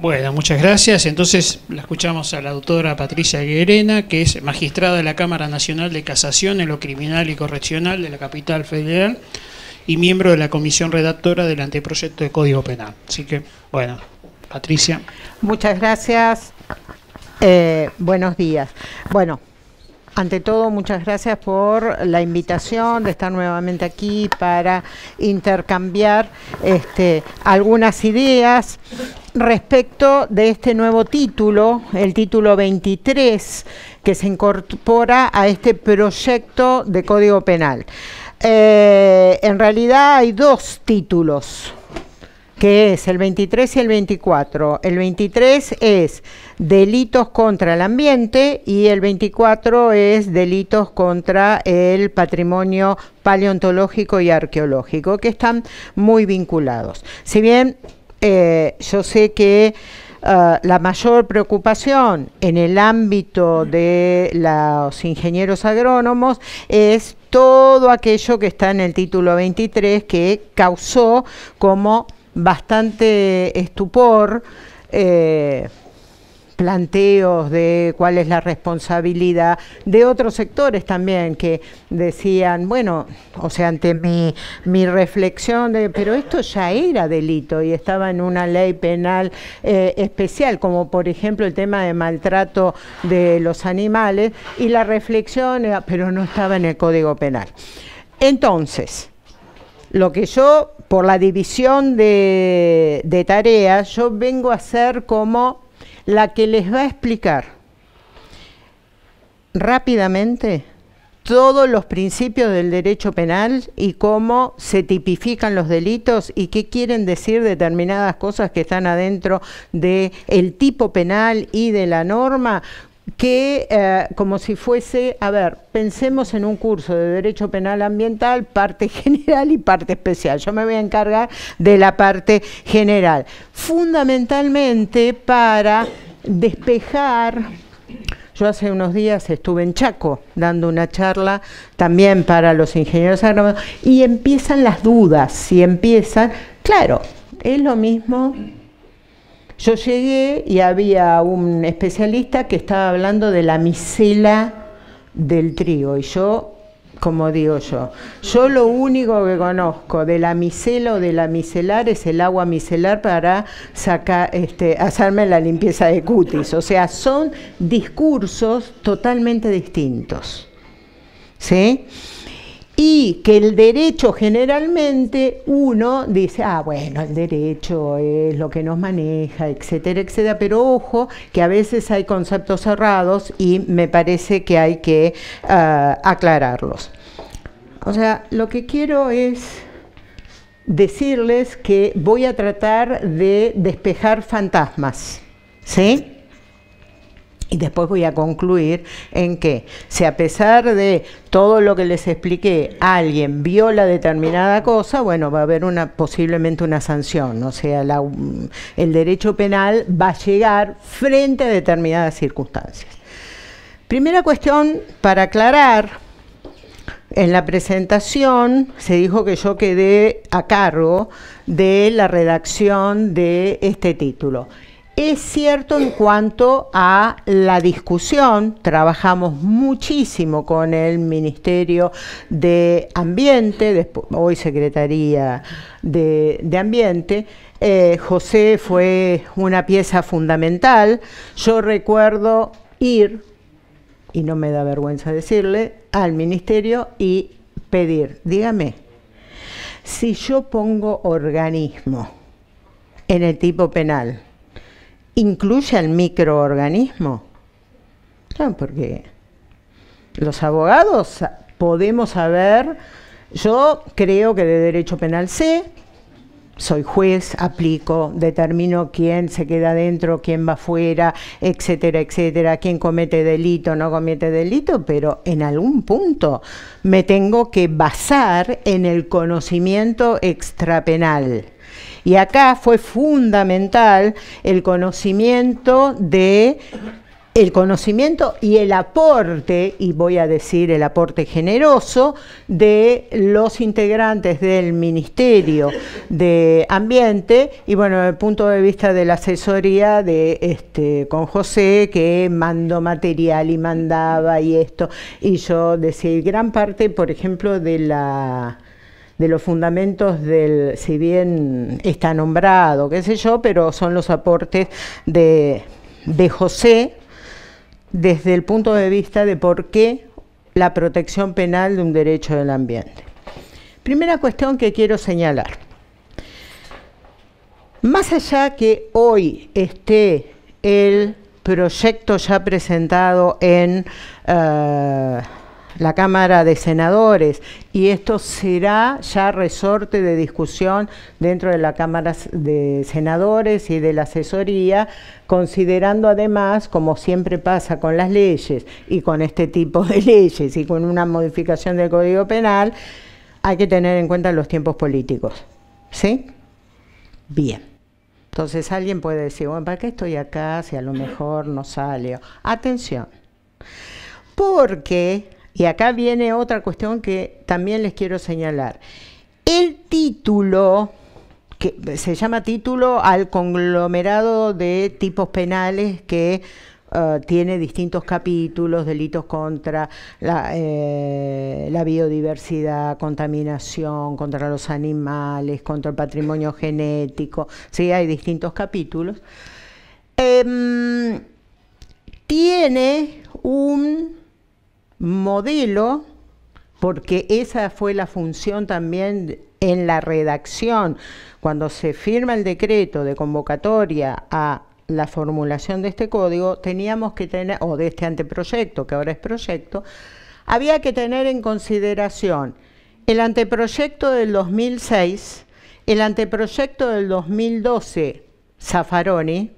Bueno, muchas gracias. Entonces la escuchamos a la doctora Patricia Guerena, que es magistrada de la Cámara Nacional de Casación en lo Criminal y Correccional de la Capital Federal y miembro de la comisión redactora del anteproyecto de Código Penal. Así que, bueno, Patricia. Muchas gracias. Eh, buenos días. Bueno, ante todo, muchas gracias por la invitación de estar nuevamente aquí para intercambiar este, algunas ideas respecto de este nuevo título, el título 23, que se incorpora a este proyecto de Código Penal. Eh, en realidad hay dos títulos, que es el 23 y el 24. El 23 es delitos contra el ambiente y el 24 es delitos contra el patrimonio paleontológico y arqueológico, que están muy vinculados. Si bien eh, yo sé que... Ah, la mayor preocupación en el ámbito de los ingenieros agrónomos es todo aquello que está en el título 23 que causó como bastante estupor. Eh, planteos de cuál es la responsabilidad de otros sectores también que decían, bueno, o sea, ante mi, mi reflexión de, pero esto ya era delito y estaba en una ley penal eh, especial, como por ejemplo el tema de maltrato de los animales, y la reflexión pero no estaba en el Código Penal. Entonces, lo que yo, por la división de tareas, yo vengo a hacer como la que les va a explicar rápidamente todos los principios del derecho penal y cómo se tipifican los delitos y qué quieren decir determinadas cosas que están adentro del tipo penal y de la norma, que eh, como si fuese, a ver, pensemos en un curso de Derecho Penal Ambiental, parte general y parte especial. Yo me voy a encargar de la parte general, fundamentalmente para despejar yo hace unos días estuve en Chaco dando una charla también para los ingenieros agrónomos y empiezan las dudas, si empiezan, claro, es lo mismo yo llegué y había un especialista que estaba hablando de la micela del trigo y yo, como digo yo, yo lo único que conozco de la micela o de la micelar es el agua micelar para sacar, este, hacerme la limpieza de cutis. O sea, son discursos totalmente distintos. ¿Sí? y que el derecho generalmente uno dice, ah, bueno, el derecho es lo que nos maneja, etcétera, etcétera, pero ojo que a veces hay conceptos cerrados y me parece que hay que ah, aclararlos. O sea, lo que quiero es decirles que voy a tratar de despejar fantasmas, ¿sí? Y después voy a concluir en que si a pesar de todo lo que les expliqué, alguien viola determinada cosa, bueno, va a haber una posiblemente una sanción, o sea, mm, el derecho penal va a llegar frente a determinadas circunstancias. Primera cuestión para aclarar, en la presentación se dijo que yo quedé a cargo de la redacción de este título. Es cierto en cuanto a la discusión, trabajamos muchísimo con el Ministerio de Ambiente, hoy Secretaría de, Ambiente. Eh, José fue una pieza fundamental. Yo recuerdo ir, y no me da vergüenza decirle, al Ministerio y pedir, dígame, si yo pongo organismo en el tipo penal, incluye al microorganismo. porque los abogados podemos saber, yo creo que de derecho penal sé, soy juez, aplico, determino quién se queda dentro, quién va afuera, etcétera, etcétera, quién comete delito, no comete delito, pero en algún punto me tengo que basar en el conocimiento extrapenal. Y acá fue fundamental el conocimiento de el conocimiento y el aporte, y voy a decir el aporte generoso, de los integrantes del Ministerio de Ambiente y bueno, desde el punto de vista de la asesoría de este con José, que mandó material y mandaba y esto, y yo decía, gran parte, por ejemplo, de la de los fundamentos del, si bien está nombrado, qué sé yo, pero son los aportes de, José desde el punto de vista de por qué la protección penal de un derecho del ambiente. Primera cuestión que quiero señalar. Más allá que hoy esté el proyecto ya presentado en eh, la Cámara de Senadores y esto será ya resorte de discusión dentro de la Cámara de Senadores y de la asesoría, considerando además, como siempre pasa con las leyes y con este tipo de leyes y con una modificación del Código Penal, hay que tener en cuenta los tiempos políticos. ¿Sí? Bien. Entonces alguien puede decir, bueno, ¿para qué estoy acá si a lo mejor no sale? Atención. Porque y acá viene otra cuestión que también les quiero señalar. El título, que se llama título al conglomerado de tipos penales que eh, tiene distintos capítulos, delitos contra eh, la, biodiversidad, contaminación, contra los animales, contra el patrimonio genético, sí, hay distintos capítulos. Em, tiene un modelo, porque esa fue la función también en la redacción, cuando se firma el decreto de convocatoria a la formulación de este código, teníamos que tener, o de este anteproyecto, que ahora es proyecto, había que tener en consideración el anteproyecto del 2006, el anteproyecto del 2012, Zaffaroni,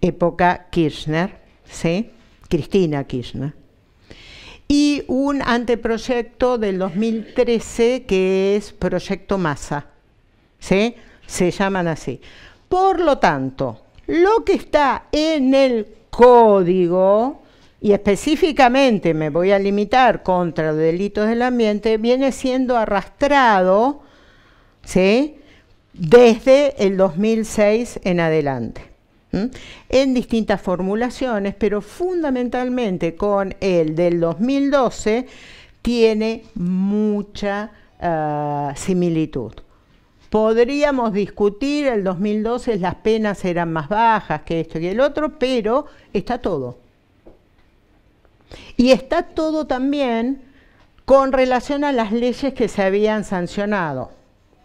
época Kirchner, ¿sí? Cristina Kirchner, y un anteproyecto del 2013 que es Proyecto Masa. ¿sí? Se llaman así. Por lo tanto, lo que está en el código, y específicamente me voy a limitar contra delitos del ambiente, viene siendo arrastrado ¿sí? desde el 2006 en adelante en distintas formulaciones, pero fundamentalmente con el del 2012 tiene mucha ah, similitud. Podríamos discutir, el 2012 las penas eran más bajas que esto y el otro, pero está todo. Y está todo también con relación a las leyes que se habían sancionado.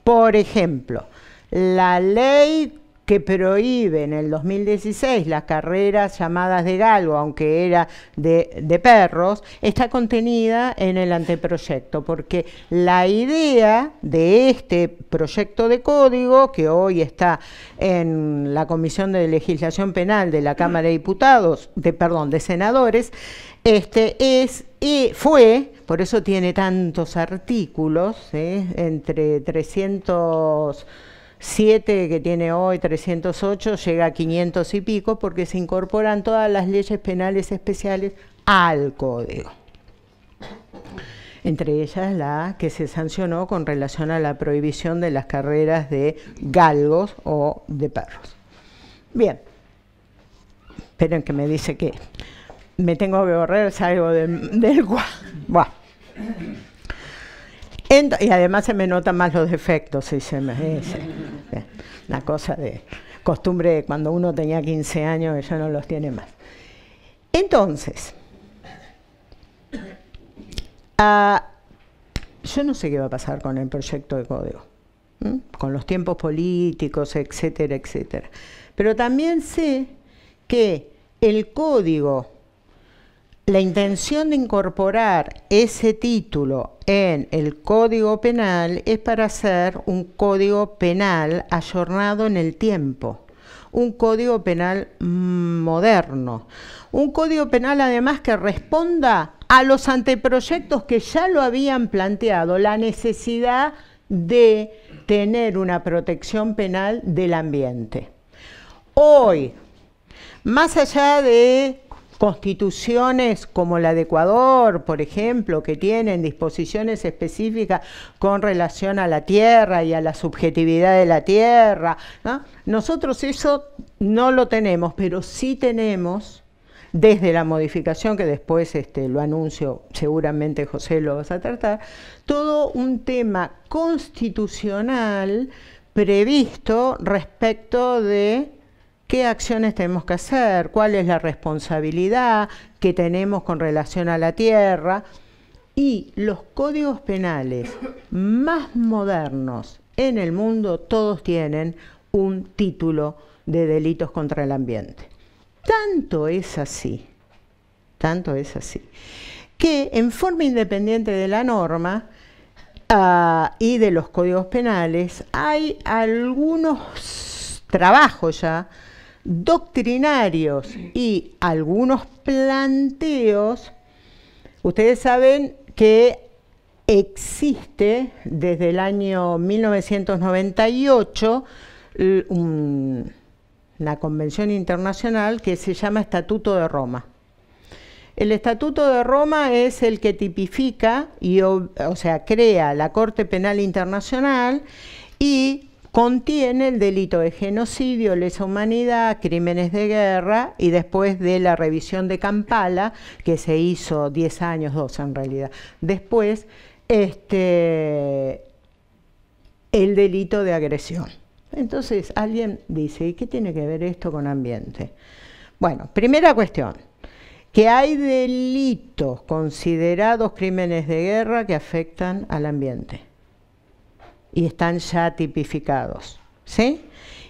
Por ejemplo, la ley que prohíbe en el 2016 las carreras llamadas de galgo, aunque era de, perros, está contenida en el anteproyecto, porque la idea de este proyecto de código, que hoy está en la Comisión de Legislación Penal de la Cámara de Diputados, de, perdón, de Senadores, este es y fue, por eso tiene tantos artículos, ¿eh? entre 300 7 que tiene hoy 308 llega a 500 y pico porque se incorporan todas las leyes penales especiales al código. Entre ellas la que se sancionó con relación a la prohibición de las carreras de galgos o de perros. Bien, esperen que me dice que me tengo que borrar, salgo del Buah y además se me notan más los defectos, si se me dice. Una cosa de costumbre de cuando uno tenía 15 años que ya no los tiene más. Entonces, ah, yo no sé qué va a pasar con el proyecto de código, con los tiempos políticos, etcétera, etcétera. Pero también sé que el código, la intención de incorporar ese título en el Código Penal es para hacer un código penal ayornado en el tiempo, un código penal mm, moderno, un código penal además que responda a los anteproyectos que ya lo habían planteado, la necesidad de tener una protección penal del ambiente. Hoy, más allá de constituciones como la de Ecuador, por ejemplo, que tienen disposiciones específicas con relación a la tierra y a la subjetividad de la tierra. Nosotros eso no lo tenemos, pero sí tenemos desde la modificación que después este, lo anuncio, seguramente José lo vas a tratar, todo un tema constitucional previsto respecto de qué acciones tenemos que hacer, cuál es la responsabilidad que tenemos con relación a la tierra. Y los códigos penales más modernos en el mundo todos tienen un título de delitos contra el ambiente. Tanto es así, tanto es así, que en forma independiente de la norma ah, y de los códigos penales hay algunos trabajos ya doctrinarios y algunos planteos, ustedes saben que existe desde el año 1998 la convención internacional que se llama Estatuto de Roma. El Estatuto de Roma es el que tipifica y, o sea, crea la Corte Penal Internacional y contiene el delito de genocidio, lesa humanidad, crímenes de guerra y después de la revisión de Kampala, que se hizo 10 años, 12 en realidad, después este, el delito de agresión. Entonces alguien dice, ¿y qué tiene que ver esto con ambiente? Bueno, primera cuestión, que hay delitos considerados crímenes de guerra que afectan al ambiente y están ya tipificados. ¿sí?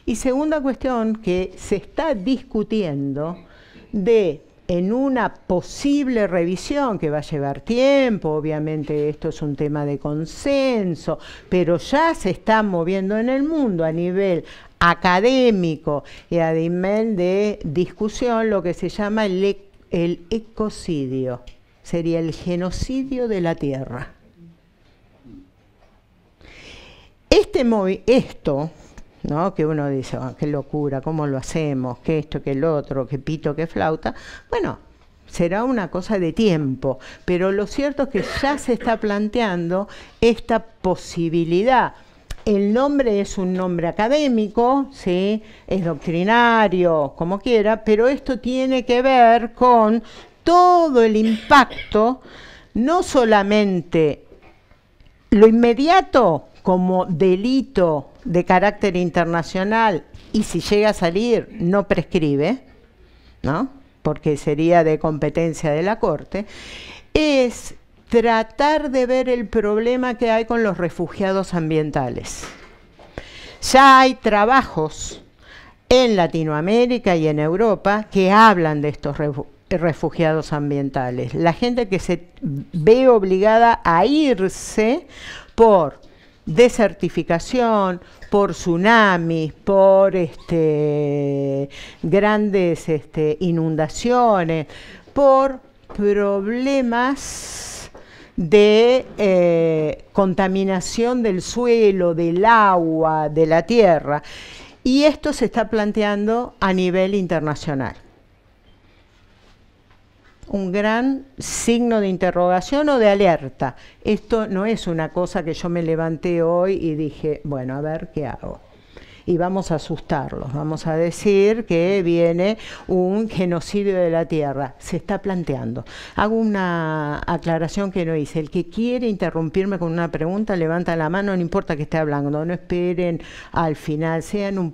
Y segunda cuestión que se está discutiendo de en una posible revisión que va a llevar tiempo, obviamente esto es un tema de consenso, pero ya se está moviendo en el mundo a nivel académico y a nivel de discusión lo que se llama el, el ecocidio, sería el genocidio de la tierra. Este esto, ¿no? que uno dice, ah, qué locura, cómo lo hacemos, que esto, que el otro, qué pito, qué flauta, bueno, será una cosa de tiempo, pero lo cierto es que ya se está planteando esta posibilidad. El nombre es un nombre académico, ¿sí? es doctrinario, como quiera, pero esto tiene que ver con todo el impacto, no solamente lo inmediato, como delito de carácter internacional y si llega a salir no prescribe, ¿no? porque sería de competencia de la Corte, es tratar de ver el problema que hay con los refugiados ambientales. Ya hay trabajos en Latinoamérica y en Europa que hablan de estos refugiados ambientales, la gente que se ve obligada a irse por desertificación, por tsunamis, por este, grandes este, inundaciones, por problemas de eh, contaminación del suelo, del agua, de la tierra. Y esto se está planteando a nivel internacional un gran signo de interrogación o de alerta. Esto no es una cosa que yo me levanté hoy y dije, bueno, a ver qué hago. Y vamos a asustarlos, vamos a decir que viene un genocidio de la tierra. Se está planteando. Hago una aclaración que no hice. El que quiere interrumpirme con una pregunta, levanta la mano, no importa que esté hablando, no esperen al final, sean un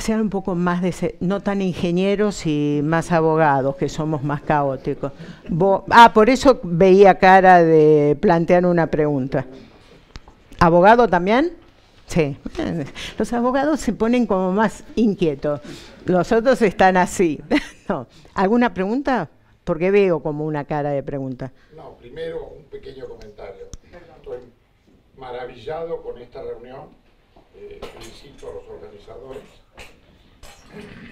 sean un poco más, de, no tan ingenieros y más abogados, que somos más caóticos. ah, por eso veía cara de plantear una pregunta. ¿Abogado también? Sí. Los abogados se ponen como más inquietos. Los otros están así. ¿Alguna pregunta? Porque veo como una cara de pregunta. No, primero un pequeño comentario. Estoy maravillado con esta reunión. Eh, felicito a los organizadores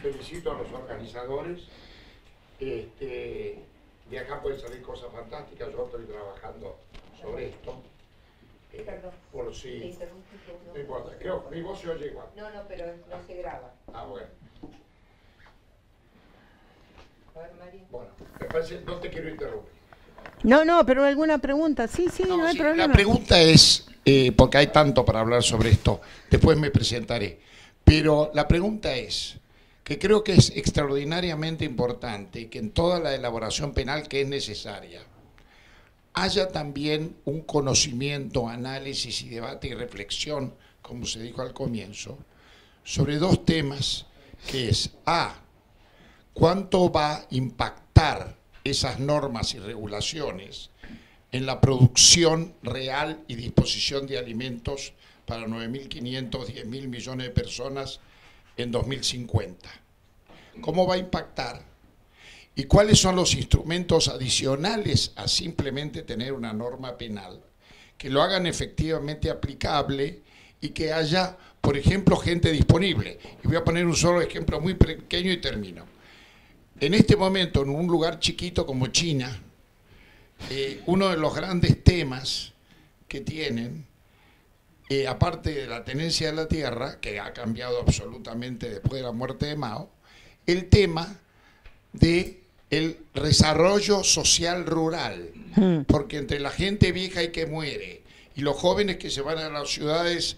felicito a los organizadores. Este, de acá pueden salir cosas fantásticas. Yo estoy trabajando sobre esto. Eh, Por si. Pues, no importa. Creo, mi voz se oye igual. No, no, pero no se graba. Ah, bueno. María. Bueno, me parece, no te quiero interrumpir. No, no, pero alguna pregunta. Sí, sí, no, hay problema. La pregunta es, eh, porque hay tanto para hablar sobre esto, después me presentaré. Pero la pregunta es, que creo que es extraordinariamente importante que en toda la elaboración penal que es necesaria haya también un conocimiento, análisis y debate y reflexión, como se dijo al comienzo, sobre dos temas que es A, cuánto va a impactar esas normas y regulaciones en la producción real y disposición de alimentos para 9.500, 10.000 millones de personas en 2050. ¿Cómo va a impactar? ¿Y cuáles son los instrumentos adicionales a simplemente tener una norma penal que lo hagan efectivamente aplicable y que haya, por ejemplo, gente disponible? Y voy a poner un solo ejemplo muy pequeño y termino. En este momento, en un lugar chiquito como China, eh, uno de los grandes temas que tienen aparte de la tenencia de la tierra, que ha cambiado absolutamente después de la muerte de Mao, el tema del desarrollo social rural, hmm. porque entre la gente vieja y que muere y los jóvenes que se van a las ciudades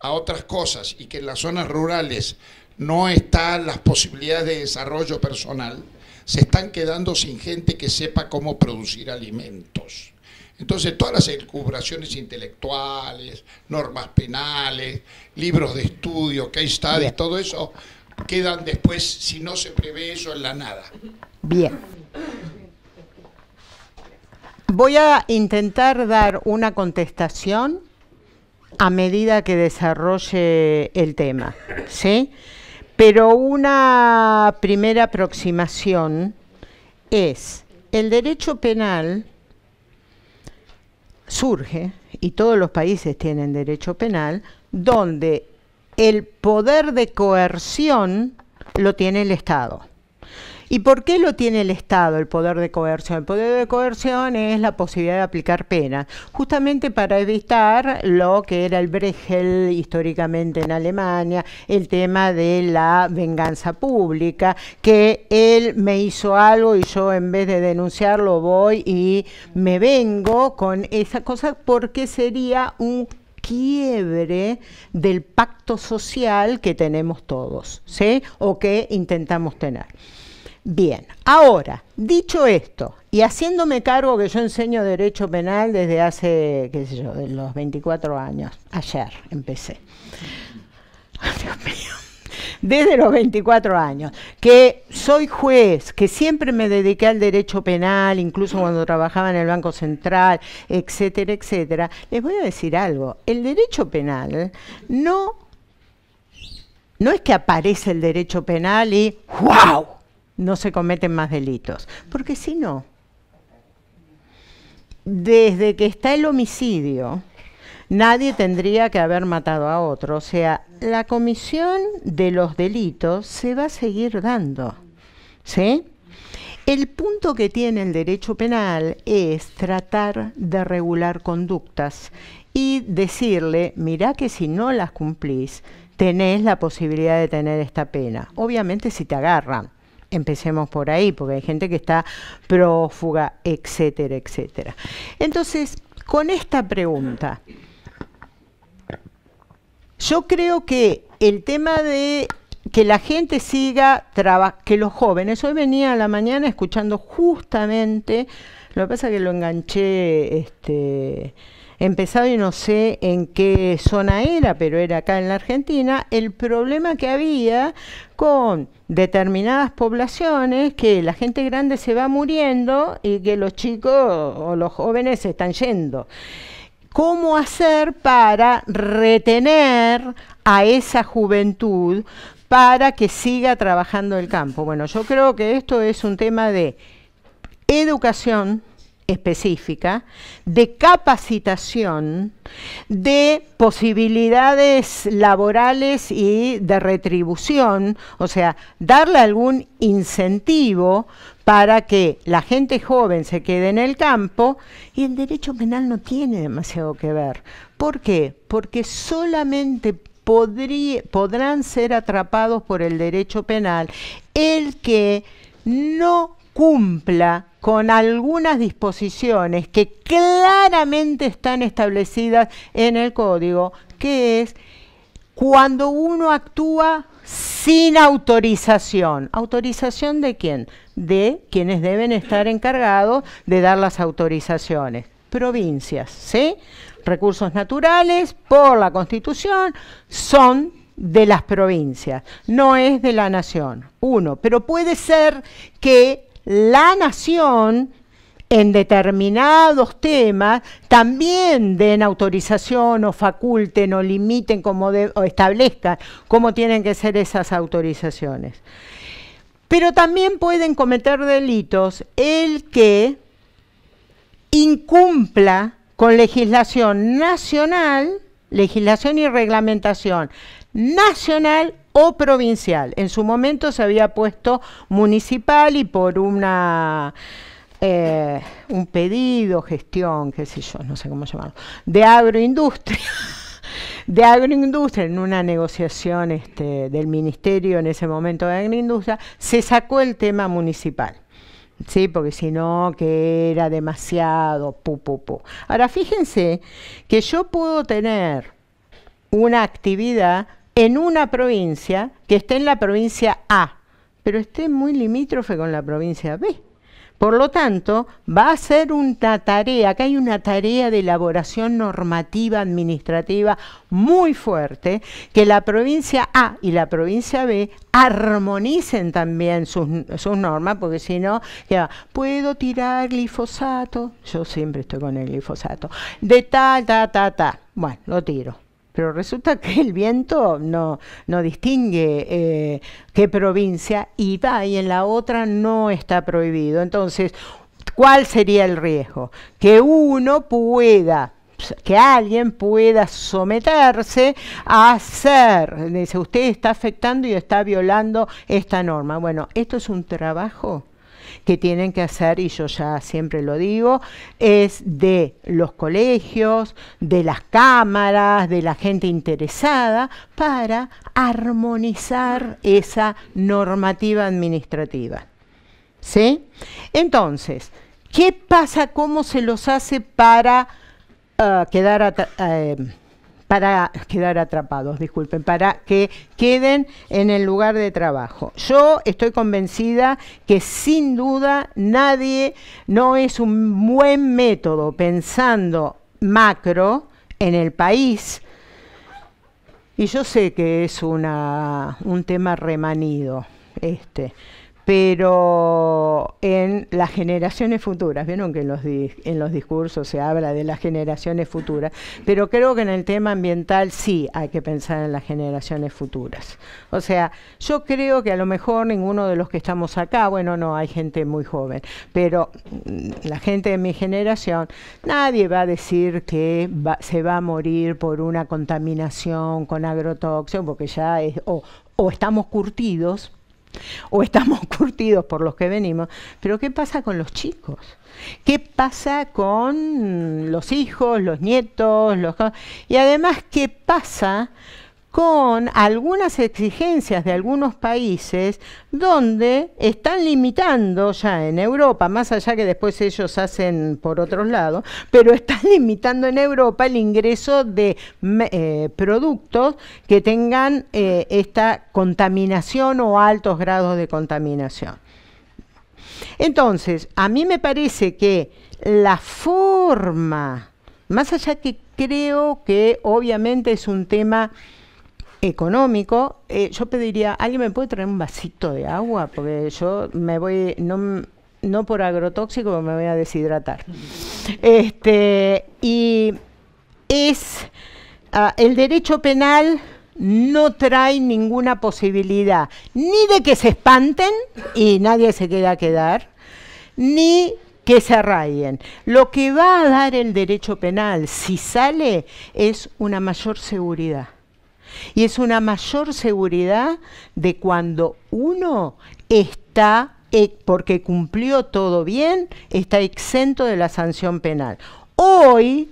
a otras cosas y que en las zonas rurales no están las posibilidades de desarrollo personal, se están quedando sin gente que sepa cómo producir alimentos. Entonces, todas las encubraciones intelectuales, normas penales, libros de estudio, case studies, todo eso, quedan después, si no se prevé eso, en la nada. Bien. Voy a intentar dar una contestación a medida que desarrolle el tema, ¿sí? Pero una primera aproximación es, el derecho penal surge, y todos los países tienen derecho penal, donde el poder de coerción lo tiene el Estado. ¿Y por qué lo tiene el Estado, el poder de coerción? El poder de coerción es la posibilidad de aplicar pena, justamente para evitar lo que era el Bregel históricamente en Alemania, el tema de la venganza pública, que él me hizo algo y yo en vez de denunciarlo voy y me vengo con esa cosa porque sería un quiebre del pacto social que tenemos todos, ¿sí? O que intentamos tener. Bien, ahora, dicho esto, y haciéndome cargo que yo enseño Derecho Penal desde hace, qué sé yo, de los 24 años, ayer empecé. Dios mío. Desde los 24 años, que soy juez, que siempre me dediqué al derecho penal, incluso cuando trabajaba en el Banco Central, etcétera, etcétera, les voy a decir algo. El derecho penal no, no es que aparece el derecho penal y ¡guau!, no se cometen más delitos. Porque si no, desde que está el homicidio, nadie tendría que haber matado a otro. O sea, la comisión de los delitos se va a seguir dando. ¿Sí? El punto que tiene el derecho penal es tratar de regular conductas y decirle, mira que si no las cumplís, tenés la posibilidad de tener esta pena. Obviamente si te agarran, Empecemos por ahí, porque hay gente que está prófuga, etcétera, etcétera. Entonces, con esta pregunta, yo creo que el tema de que la gente siga trabajando, que los jóvenes, hoy venía a la mañana escuchando justamente, lo que pasa es que lo enganché, este, empezado y no sé en qué zona era, pero era acá en la Argentina, el problema que había con determinadas poblaciones que la gente grande se va muriendo y que los chicos o los jóvenes se están yendo. ¿Cómo hacer para retener a esa juventud para que siga trabajando el campo? Bueno, yo creo que esto es un tema de educación, específica, de capacitación, de posibilidades laborales y de retribución, o sea, darle algún incentivo para que la gente joven se quede en el campo y el derecho penal no tiene demasiado que ver. ¿Por qué? Porque solamente podrán ser atrapados por el derecho penal el que no cumpla con algunas disposiciones que claramente están establecidas en el código, que es cuando uno actúa sin autorización. ¿Autorización de quién? De quienes deben estar encargados de dar las autorizaciones. Provincias, ¿sí? Recursos naturales, por la Constitución, son de las provincias, no es de la nación, uno, pero puede ser que la nación en determinados temas también den autorización o faculten o limiten o establezcan cómo tienen que ser esas autorizaciones. Pero también pueden cometer delitos el que incumpla con legislación nacional, legislación y reglamentación nacional o provincial. En su momento se había puesto municipal y por una eh, un pedido, gestión, qué sé yo, no sé cómo llamarlo, de agroindustria. de agroindustria, en una negociación este, del ministerio en ese momento de agroindustria, se sacó el tema municipal. Sí, porque si no, que era demasiado, pu, Ahora, fíjense que yo puedo tener una actividad en una provincia que esté en la provincia A, pero esté muy limítrofe con la provincia B. Por lo tanto, va a ser una tarea, que hay una tarea de elaboración normativa administrativa muy fuerte, que la provincia A y la provincia B armonicen también sus, normas, porque si no, ya, puedo tirar glifosato, yo siempre estoy con el glifosato, de ta, ta, ta, ta, bueno, lo tiro pero resulta que el viento no, no distingue eh, qué provincia y y en la otra no está prohibido. Entonces, ¿cuál sería el riesgo? Que uno pueda que alguien pueda someterse a hacer, dice, usted está afectando y está violando esta norma. Bueno, esto es un trabajo que tienen que hacer, y yo ya siempre lo digo, es de los colegios, de las cámaras, de la gente interesada, para armonizar esa normativa administrativa. ¿Sí? Entonces, ¿qué pasa? ¿Cómo se los hace para eh, quedar... a eh, para quedar atrapados, disculpen, para que queden en el lugar de trabajo. Yo estoy convencida que sin duda nadie no es un buen método pensando macro en el país. Y yo sé que es una, un tema remanido este pero en las generaciones futuras, vieron que en los, discursos se habla de las generaciones futuras, pero creo que en el tema ambiental sí hay que pensar en las generaciones futuras. O sea, yo creo que a lo mejor ninguno de los que estamos acá, bueno, no, hay gente muy joven, pero mm, la gente de mi generación, nadie va a decir que se va a morir por una contaminación con agrotóxicos, porque ya es, o estamos curtidos o estamos curtidos por los que venimos, pero ¿qué pasa con los chicos? ¿Qué pasa con los hijos, los nietos? Los... Y además, ¿qué pasa con algunas exigencias de algunos países donde están limitando ya en Europa, más allá que después ellos hacen por otros lados, pero están limitando en Europa el ingreso de eh, productos que tengan eh, esta contaminación o altos grados de contaminación. Entonces, a mí me parece que la forma, más allá que creo que obviamente es un tema económico, eh, yo pediría, ¿alguien me puede traer un vasito de agua? Porque yo me voy, no, no por agrotóxico, me voy a deshidratar. Este, y es, ah, el derecho penal no trae ninguna posibilidad, ni de que se espanten y nadie se quede a quedar, ni que se arraiguen. Lo que va a dar el derecho penal, si sale, es una mayor seguridad y es una mayor seguridad de cuando uno está, eh, porque cumplió todo bien, está exento de la sanción penal. Hoy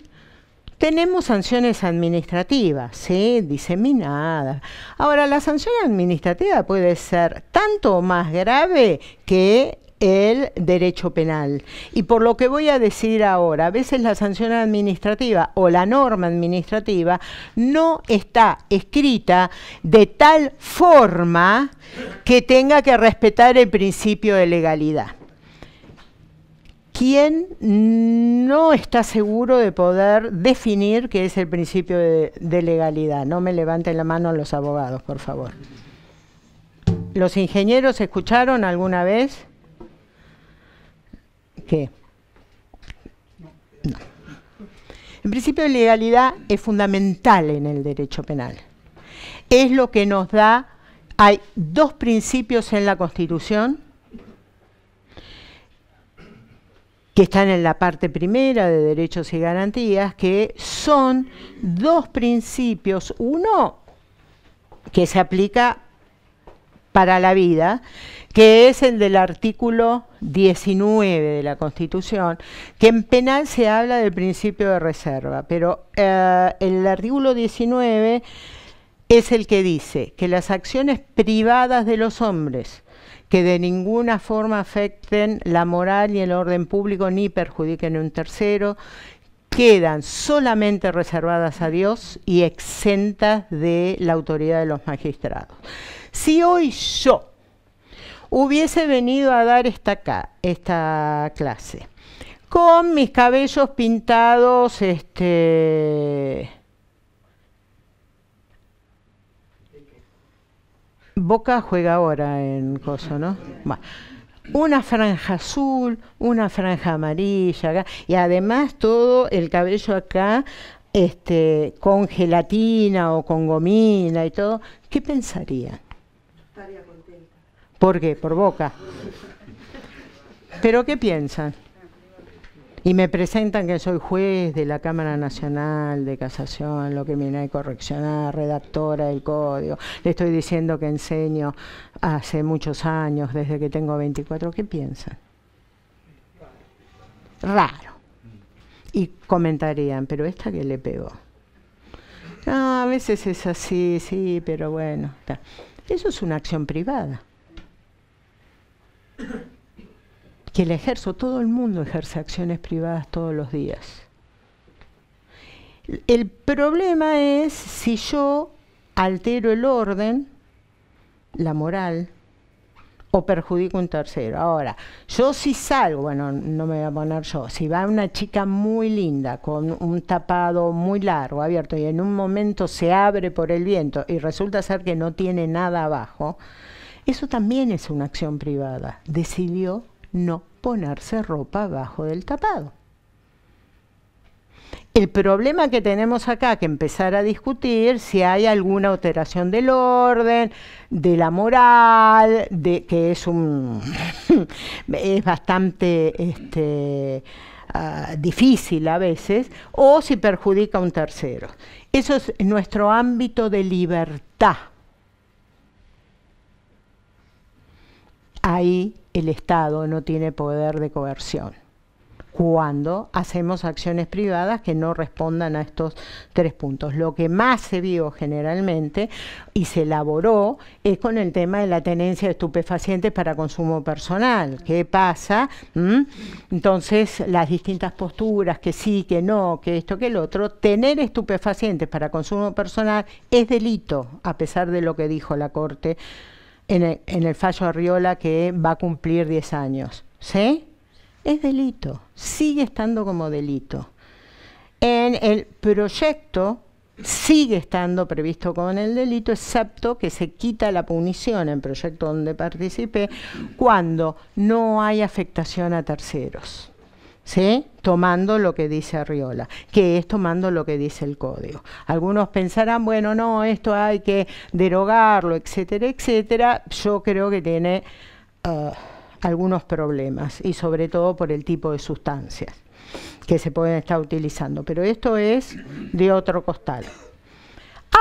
tenemos sanciones administrativas, ¿sí? diseminadas. Ahora, la sanción administrativa puede ser tanto más grave que el derecho penal. Y por lo que voy a decir ahora, a veces la sanción administrativa o la norma administrativa no está escrita de tal forma que tenga que respetar el principio de legalidad. ¿Quién no está seguro de poder definir qué es el principio de, de legalidad? No me levanten la mano los abogados, por favor. ¿Los ingenieros escucharon alguna vez? que No. En principio, legalidad es fundamental en el derecho penal. Es lo que nos da, hay dos principios en la Constitución que están en la parte primera de derechos y garantías, que son dos principios. Uno, que se aplica para la vida, que es el del artículo 19 de la Constitución, que en penal se habla del principio de reserva, pero eh, el artículo 19 es el que dice que las acciones privadas de los hombres que de ninguna forma afecten la moral y el orden público ni perjudiquen a un tercero, quedan solamente reservadas a Dios y exentas de la autoridad de los magistrados. Si hoy yo hubiese venido a dar esta, esta clase con mis cabellos pintados, este... Boca juega ahora en coso, ¿no? una franja azul, una franja amarilla, y además todo el cabello acá este, con gelatina o con gomina y todo, ¿qué pensarían? ¿Por qué? Por boca. ¿Pero qué piensan? Y me presentan que soy juez de la Cámara Nacional de Casación, lo que viene a correccionar, redactora del código. Le estoy diciendo que enseño hace muchos años, desde que tengo 24. ¿Qué piensan? Raro. Y comentarían, pero esta que le pegó. a veces es así, sí, pero bueno. Eso es una acción privada que el ejerzo, todo el mundo ejerce acciones privadas todos los días. El problema es si yo altero el orden, la moral, o perjudico un tercero. Ahora, yo si salgo, bueno, no me voy a poner yo, si va una chica muy linda, con un tapado muy largo, abierto, y en un momento se abre por el viento y resulta ser que no tiene nada abajo, eso también es una acción privada. Decidió no ponerse ropa abajo del tapado. El problema que tenemos acá, que empezar a discutir si hay alguna alteración del orden, de la moral, de que es un es bastante este, ah, difícil a veces, o si perjudica a un tercero. Eso es nuestro ámbito de libertad ahí el Estado no tiene poder de coerción cuando hacemos acciones privadas que no respondan a estos tres puntos. Lo que más se vio generalmente y se elaboró es con el tema de la tenencia de estupefacientes para consumo personal. ¿Qué pasa? ¿Mm? Entonces, las distintas posturas, que sí, que no, que esto, que el otro, tener estupefacientes para consumo personal es delito, a pesar de lo que dijo la Corte en el, fallo Arriola que va a cumplir 10 años. ¿Sí? Es delito, sigue estando como delito. En el proyecto sigue estando previsto con el delito, excepto que se quita la punición en proyecto donde participé, cuando no hay afectación a terceros. ¿sí? tomando lo que dice Arriola, que es tomando lo que dice el código. Algunos pensarán, bueno, no, esto hay que derogarlo, etcétera, etcétera. Yo creo que tiene eh, algunos problemas y sobre todo por el tipo de sustancias que se pueden estar utilizando. Pero esto es de otro costal.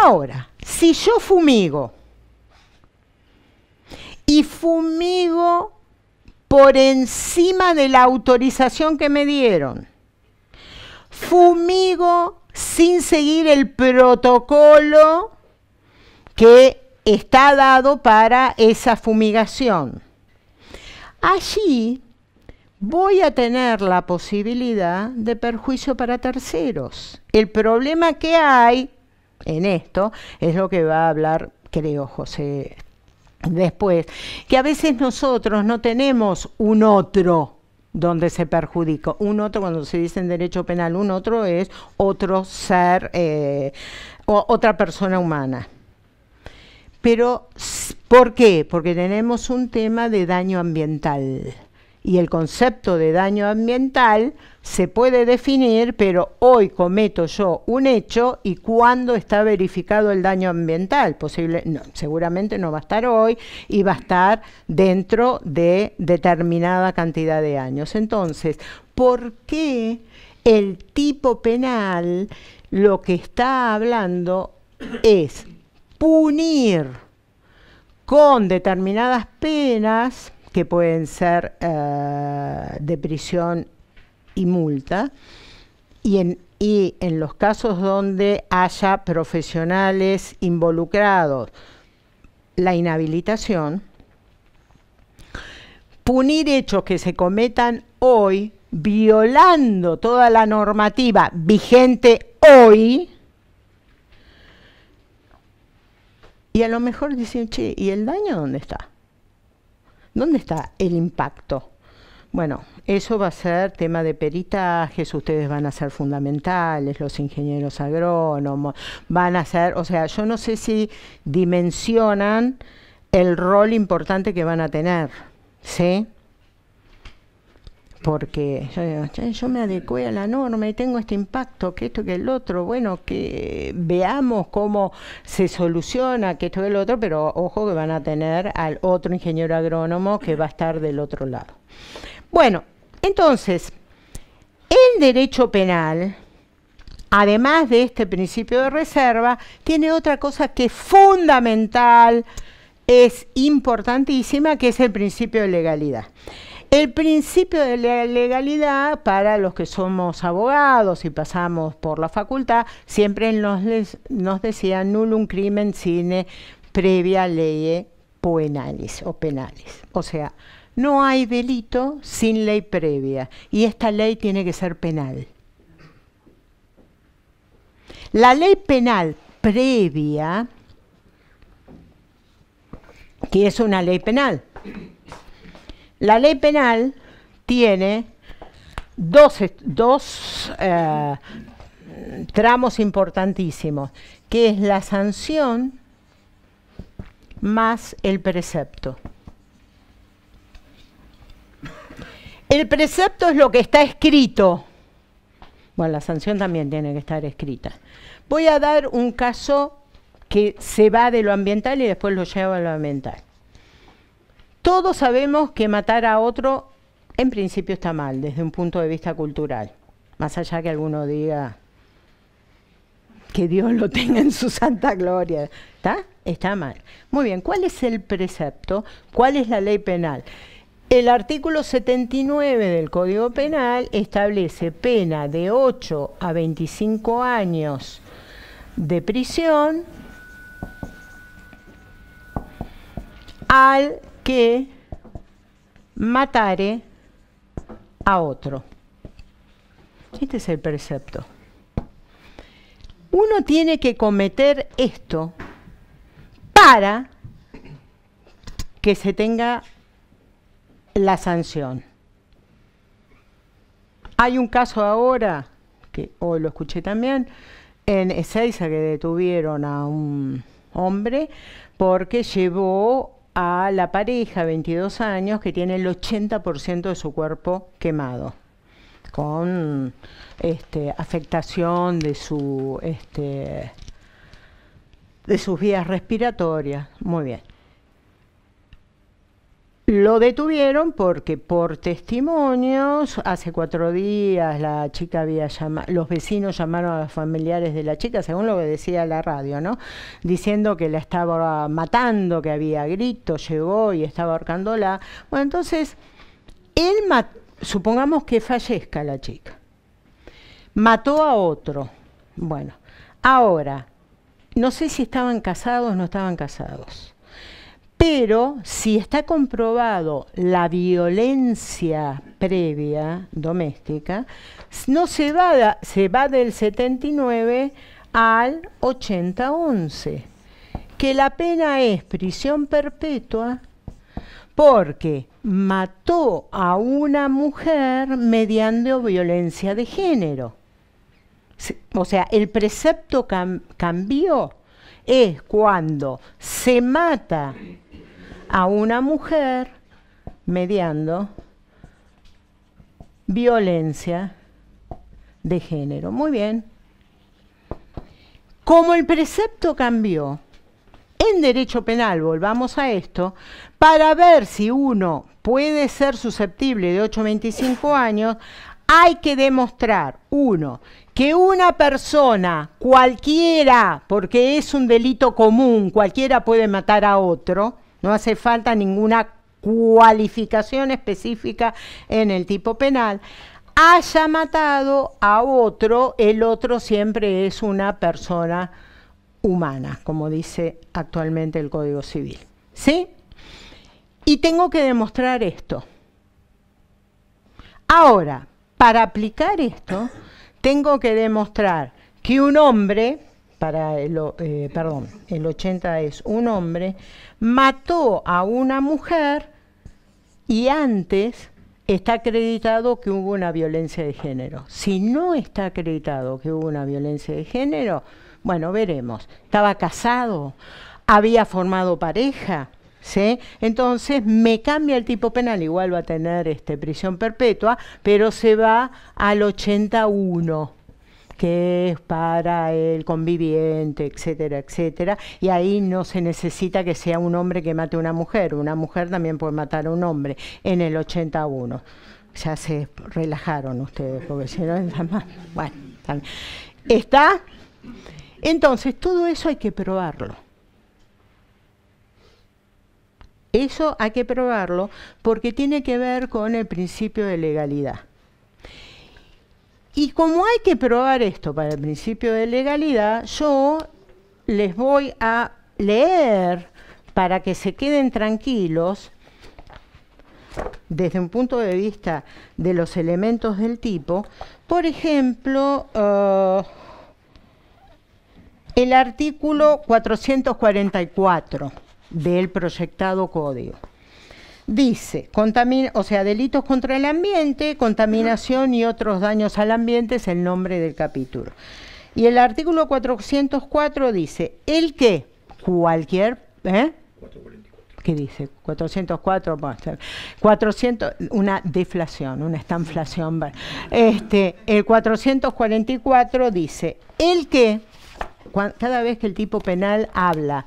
Ahora, si yo fumigo y fumigo por encima de la autorización que me dieron. Fumigo sin seguir el protocolo que está dado para esa fumigación. Allí voy a tener la posibilidad de perjuicio para terceros. El problema que hay en esto es lo que va a hablar, creo, José después, que a veces nosotros no tenemos un otro donde se perjudica, Un otro, cuando se dice en derecho penal, un otro es otro ser eh, o otra persona humana. Pero, ¿por qué? Porque tenemos un tema de daño ambiental y el concepto de daño ambiental se puede definir, pero hoy cometo yo un hecho y cuando está verificado el daño ambiental. Posible, seguramente no va a estar hoy y va a estar dentro de determinada cantidad de años. Entonces, ¿por qué el tipo penal lo que está hablando es punir con determinadas penas que pueden ser eh, de prisión y multa. Y en, y en los casos donde haya profesionales involucrados, la inhabilitación, punir hechos que se cometan hoy, violando toda la normativa vigente hoy, y a lo mejor dicen, che, ¿y el daño dónde está? ¿Dónde está el impacto? Bueno, eso va a ser tema de peritajes, ustedes van a ser fundamentales, los ingenieros agrónomos, van a ser, o sea, yo no sé si dimensionan el rol importante que van a tener, ¿sí? porque yo, me adecué a la norma y tengo este impacto, que esto, que el otro, bueno, que veamos cómo se soluciona, que esto, que el otro, pero ojo que van a tener al otro ingeniero agrónomo que va a estar del otro lado. Bueno, entonces, el derecho penal, además de este principio de reserva, tiene otra cosa que es fundamental, es importantísima, que es el principio de legalidad. El principio de la legalidad para los que somos abogados y pasamos por la facultad, siempre nos, nos decía nullum crimen sine previa ley penalis. o penales. O sea, no hay delito sin ley previa y esta ley tiene que ser penal. La ley penal previa, que es una ley penal, la ley penal tiene dos, eh, tramos importantísimos, que es la sanción más el precepto. El precepto es lo que está escrito. Bueno, la sanción también tiene que estar escrita. Voy a dar un caso que se va de lo ambiental y después lo lleva a lo ambiental. Todos sabemos que matar a otro en principio está mal desde un punto de vista cultural, más allá que alguno diga que Dios lo tenga en su santa gloria, ¿está? Está mal. Muy bien, ¿cuál es el precepto? ¿Cuál es la ley penal? El artículo 79 del Código Penal establece pena de 8 a 25 años de prisión al que matare a otro. Este es el precepto. Uno tiene que cometer esto para que se tenga la sanción. Hay un caso ahora, que hoy lo escuché también, en Ezeiza que detuvieron a un hombre porque llevó a la pareja, 22 años, que tiene el 80% de su cuerpo quemado, con este, afectación de, su, este, de sus vías respiratorias. Muy bien. Lo detuvieron porque por testimonios, hace cuatro días la chica había los vecinos llamaron a los familiares de la chica, según lo que decía la radio, ¿no? Diciendo que la estaba matando, que había gritos, llegó y estaba ahorcándola. Bueno, entonces, él supongamos que fallezca la chica. Mató a otro. Bueno, ahora, no sé si estaban casados o no estaban casados pero si está comprobado la violencia previa doméstica, no se va, se va del 79 al 80 que la pena es prisión perpetua porque mató a una mujer mediante violencia de género. O sea, el precepto cambió es cuando se mata a una mujer mediando violencia de género. Muy bien. Como el precepto cambió en derecho penal, volvamos a esto, para ver si uno puede ser susceptible de 8 a 25 años, hay que demostrar, uno, que una persona cualquiera, porque es un delito común, cualquiera puede matar a otro, no hace falta ninguna cualificación específica en el tipo penal haya matado a otro, el otro siempre es una persona humana, como dice actualmente el Código Civil. ¿Sí? Y tengo que demostrar esto. Ahora, para aplicar esto, tengo que demostrar que un hombre para el, eh, perdón, el 80 es un hombre, mató a una mujer y antes está acreditado que hubo una violencia de género. Si no está acreditado que hubo una violencia de género, bueno, veremos. Estaba casado, había formado pareja, ¿sí? Entonces me cambia el tipo penal, igual va a tener este, prisión perpetua, pero se va al 81 que es para el conviviente, etcétera, etcétera. Y ahí no se necesita que sea un hombre que mate a una mujer, una mujer también puede matar a un hombre en el 81. Ya se relajaron ustedes, porque si no, bueno, está. Entonces, todo eso hay que probarlo. Eso hay que probarlo porque tiene que ver con el principio de legalidad. Y como hay que probar esto para el principio de legalidad, yo les voy a leer para que se queden tranquilos desde un punto de vista de los elementos del tipo, por ejemplo, eh, el artículo 444 del proyectado código dice, o sea, delitos contra el ambiente, contaminación y otros daños al ambiente es el nombre del capítulo. Y el artículo 404 dice, el que cualquier... ¿eh? ¿Qué dice? 404, 400, una deflación, una estanflación. Este, el 444 dice, el que, cada vez que el tipo penal habla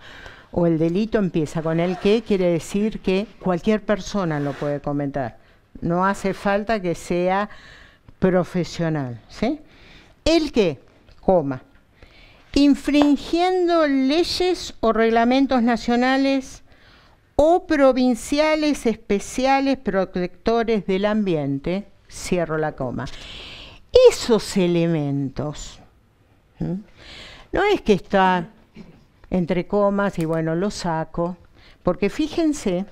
o el delito empieza con el que, quiere decir que cualquier persona lo puede comentar. No hace falta que sea profesional. ¿sí? El que, coma, infringiendo leyes o reglamentos nacionales o provinciales especiales protectores del ambiente, cierro la coma. Esos elementos, no es que está entre comas y bueno, lo saco, porque fíjense,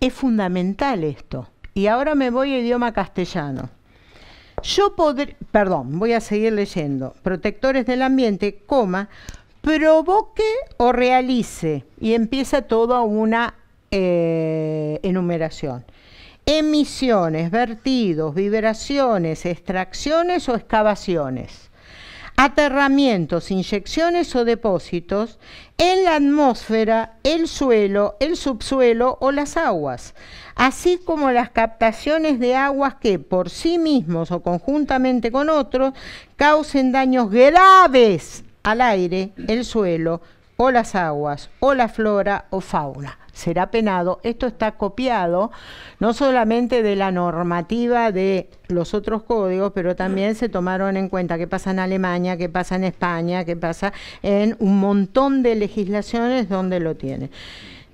es fundamental esto. Y ahora me voy a idioma castellano. Yo podré, perdón, voy a seguir leyendo, protectores del ambiente, coma, provoque o realice, y empieza toda una eh, enumeración. Emisiones, vertidos, vibraciones, extracciones o excavaciones aterramientos, inyecciones o depósitos en la atmósfera, el suelo, el subsuelo o las aguas, así como las captaciones de aguas que por sí mismos o conjuntamente con otros causen daños graves al aire, el suelo o las aguas o la flora o fauna será penado. Esto está copiado no solamente de la normativa de los otros códigos, pero también se tomaron en cuenta qué pasa en Alemania, qué pasa en España, qué pasa en un montón de legislaciones donde lo tiene.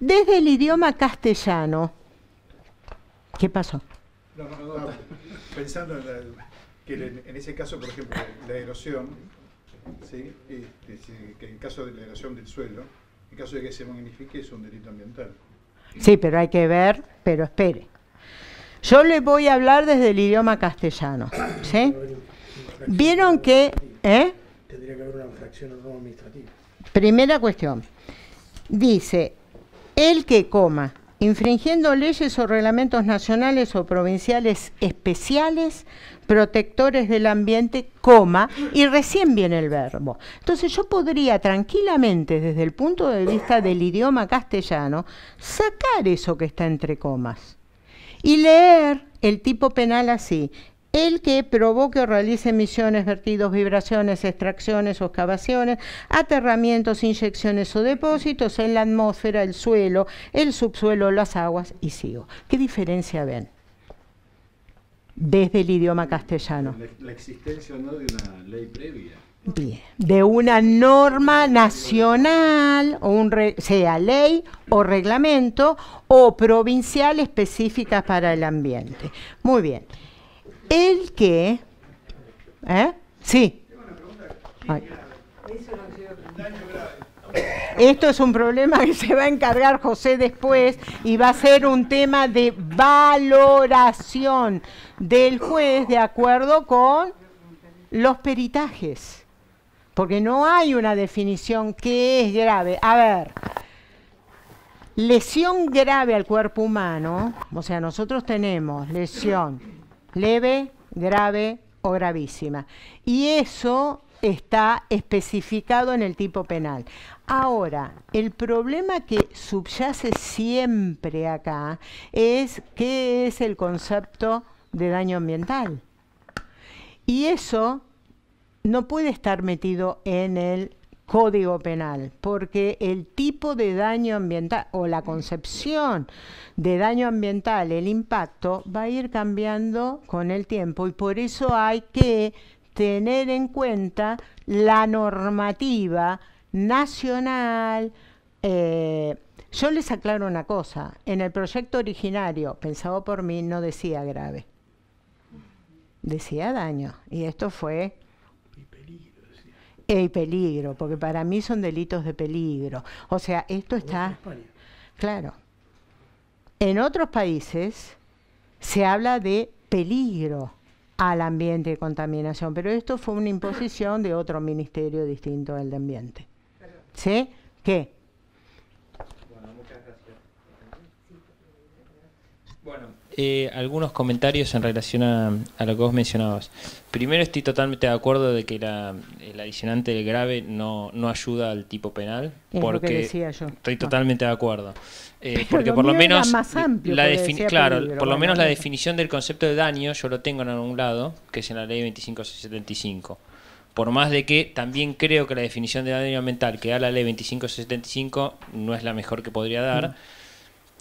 Desde el idioma castellano, ¿qué pasó? pensando en, ese caso, por ejemplo, la erosión, este, que en caso de la erosión del suelo, en caso de que se magnifique, es un delito ambiental. Sí, pero hay que ver, pero espere. Yo le voy a hablar desde el idioma castellano. ¿sí? Vieron que... ¿eh? Tendría que haber una infracción administrativa. Primera cuestión. Dice, el que coma infringiendo leyes o reglamentos nacionales o provinciales especiales, protectores del ambiente, coma, y recién viene el verbo. Entonces yo podría tranquilamente, desde el punto de vista del idioma castellano, sacar eso que está entre comas y leer el tipo penal así el que provoque o realice emisiones, vertidos, vibraciones, extracciones o excavaciones, aterramientos, inyecciones o depósitos en la atmósfera, el suelo, el subsuelo, las aguas y sigo. ¿Qué diferencia ven? Desde el idioma castellano. La, existencia o no de una ley previa. Bien. De una norma nacional, o un sea ley o reglamento, o provincial específica para el ambiente. Muy bien el que... ¿Eh? Sí. Esto es un problema que se va a encargar José después y va a ser un tema de valoración del juez de acuerdo con los peritajes. Porque no hay una definición que es grave. A ver, lesión grave al cuerpo humano, o sea, nosotros tenemos lesión leve, grave o gravísima. Y eso está especificado en el tipo penal. Ahora, el problema que subyace siempre acá es qué es el concepto de daño ambiental. Y eso no puede estar metido en el Código Penal, porque el tipo de daño ambiental o la concepción de daño ambiental, el impacto, va a ir cambiando con el tiempo y por eso hay que tener en cuenta la normativa nacional. Eh, yo les aclaro una cosa, en el proyecto originario, pensado por mí, no decía grave, decía daño y esto fue el peligro, porque para mí son delitos de peligro. O sea, esto está... Claro. En otros países se habla de peligro al ambiente de contaminación, pero esto fue una imposición de otro ministerio distinto al de ambiente. ¿Sí? ¿Qué? Bueno, muchas gracias. Bueno. Eh, algunos comentarios en relación a, lo que vos mencionabas. Primero estoy totalmente de acuerdo de que la, el adicionante del grave no, ayuda al tipo penal, porque estoy ah. totalmente de acuerdo. Eh, porque por lo menos la claro, por lo menos la definición del concepto de daño yo lo tengo en algún lado, que es en la ley 2575. Por más de que también creo que la definición de daño mental que da la ley 2575 no es la mejor que podría dar. Mm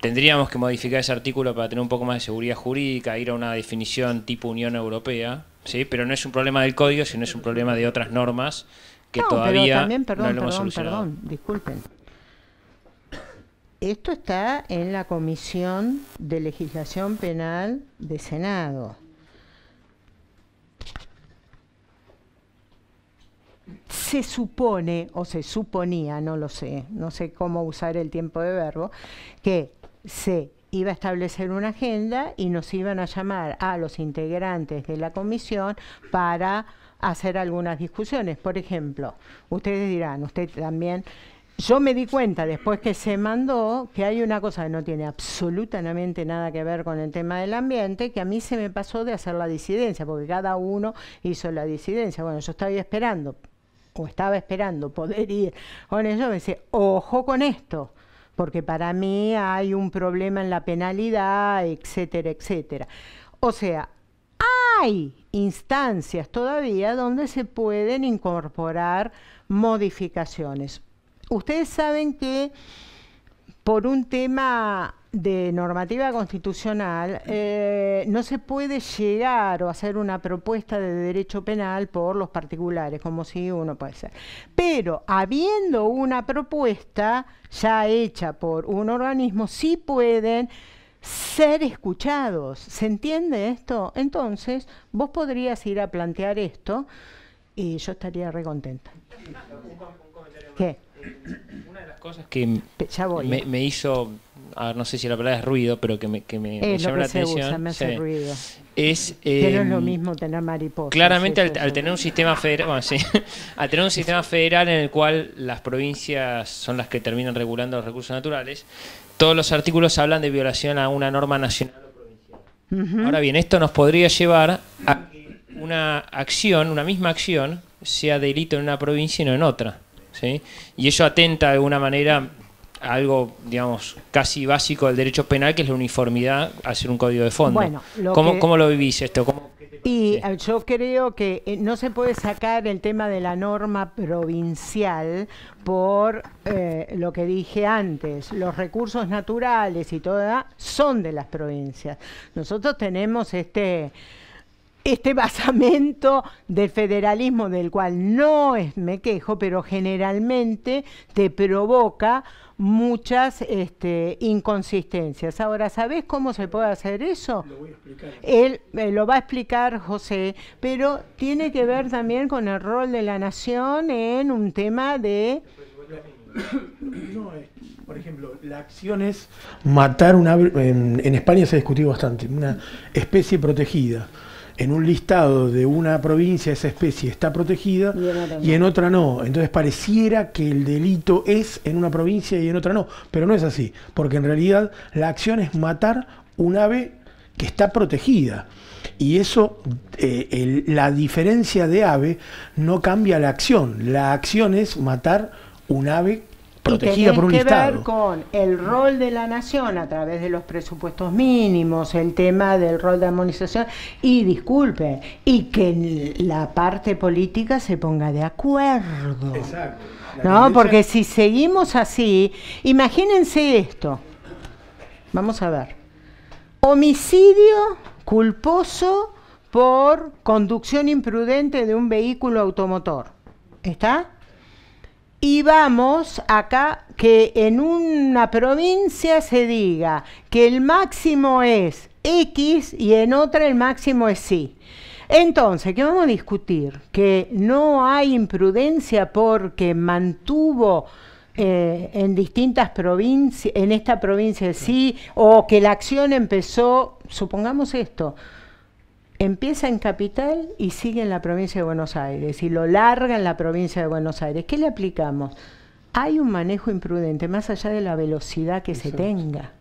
tendríamos que modificar ese artículo para tener un poco más de seguridad jurídica, ir a una definición tipo Unión Europea, ¿sí? pero no es un problema del código, sino es un problema de otras normas que todavía perdón, no lo Perdón, disculpen. Esto está en la Comisión de Legislación Penal de Senado. se supone o se suponía, no lo sé, no sé cómo usar el tiempo de verbo, que se iba a establecer una agenda y nos iban a llamar a los integrantes de la comisión para hacer algunas discusiones. Por ejemplo, ustedes dirán, usted también, yo me di cuenta después que se mandó que hay una cosa que no tiene absolutamente nada que ver con el tema del ambiente, que a mí se me pasó de hacer la disidencia, porque cada uno hizo la disidencia. Bueno, yo estaba esperando, o estaba esperando poder ir con ellos, me ojo con esto porque para mí hay un problema en la penalidad, etcétera, etcétera. O sea, hay instancias todavía donde se pueden incorporar modificaciones. Ustedes saben que por un tema de normativa constitucional, eh, no se puede llegar o hacer una propuesta de derecho penal por los particulares, como si uno puede ser. Pero habiendo una propuesta ya hecha por un organismo, sí pueden ser escuchados. ¿Se entiende esto? Entonces, vos podrías ir a plantear esto y yo estaría recontenta. Eh, una de las cosas que me hizo a ver, no sé si la palabra es ruido, pero que me, que me, llama la atención. Es, es lo em, mismo tener mariposas. Claramente al, tener un sistema federal, tener un sistema federal en el cual las provincias son las que terminan regulando los recursos naturales, todos los artículos hablan de violación a una norma nacional o provincial. Ahora bien, esto nos podría llevar a que una acción, una misma acción, sea delito en una provincia y no en otra. Y eso atenta de una manera algo, digamos, casi básico del derecho penal, que es la uniformidad, hacer un código de fondo. Bueno, ¿Cómo, ¿Cómo, lo vivís esto? y eh, yo creo que eh, no se puede sacar el tema de la norma provincial por eh, lo que dije antes, los recursos naturales y toda son de las provincias. Nosotros tenemos este este basamento del federalismo del cual no es, me quejo, pero generalmente te provoca muchas este, inconsistencias. Ahora, ¿sabés cómo se puede hacer eso? Lo Él eh, lo va a explicar José, pero tiene que ver también con el rol de la nación en un tema de... Eh, por ejemplo, la acción es matar una... En, en España se ha discutido bastante, una especie protegida en un listado de una provincia esa especie está protegida y en, otra, no. Entonces pareciera que el delito es en una provincia y en otra no, pero no es así, porque en realidad la acción es matar un ave que está protegida. Y eso, eh, la diferencia de ave no cambia la acción. La acción es matar un ave protegida y por que ver con el rol de la nación a través de los presupuestos mínimos, el tema del rol de armonización y disculpe, y que la parte política se ponga de acuerdo. no, porque si seguimos así, imagínense esto. Vamos a ver. Homicidio culposo por conducción imprudente de un vehículo automotor. ¿Está? Y vamos acá que en una provincia se diga que el máximo es X y en otra el máximo es Y. Entonces, ¿qué vamos a discutir? Que no hay imprudencia porque mantuvo eh, en distintas provincias, en esta provincia sí, o que la acción empezó, supongamos esto, empieza en Capital y sigue en la provincia de Buenos Aires y lo larga en la provincia de Buenos Aires. ¿Qué le aplicamos? Hay un manejo imprudente, más allá de la velocidad que se tenga.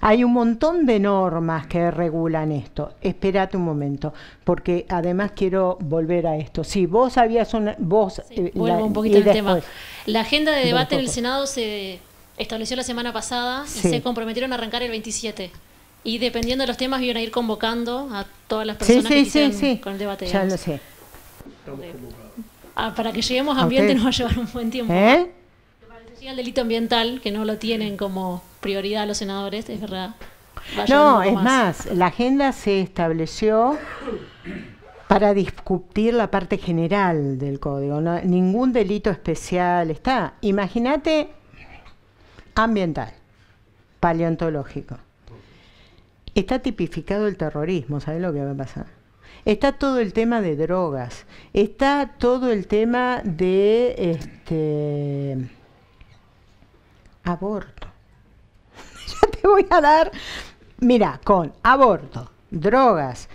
Hay un montón de normas que regulan esto. Espérate un momento, porque además quiero volver a esto. Si vos habías una... Vos, eh, vuelvo la, un poquito al tema. La agenda de debate en el Senado se estableció la semana pasada y se comprometieron a arrancar el 27. Y dependiendo de los temas, iban a ir convocando a todas las personas que con el debate. Ya sé. Ah, para que lleguemos a ambiente nos va a llevar un buen tiempo. ¿Eh? delito ambiental, que no lo tienen como prioridad los senadores, es verdad. No, es más. la agenda se estableció para discutir la parte general del código. ningún delito especial está. Imagínate ambiental, paleontológico. Está tipificado el terrorismo, ¿sabes lo que va a pasar? Está todo el tema de drogas, está todo el tema de este aborto. Ya te voy a dar, mira, con aborto, drogas,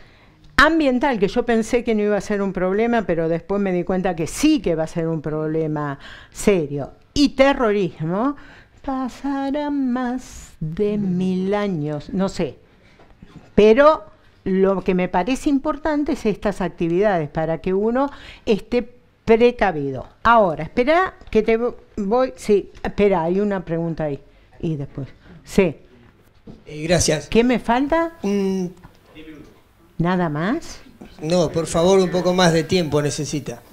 ambiental, que yo pensé que no iba a ser un problema, pero después me di cuenta que sí que va a ser un problema serio, y terrorismo, pasará más de mil años, no sé pero lo que me parece importante es estas actividades para que uno esté precavido. Ahora, espera que te voy. Sí, espera, hay una pregunta ahí. Y después. Sí. Eh, gracias. ¿Qué me falta? ¿Nada más? No, por favor, un poco más de tiempo necesita.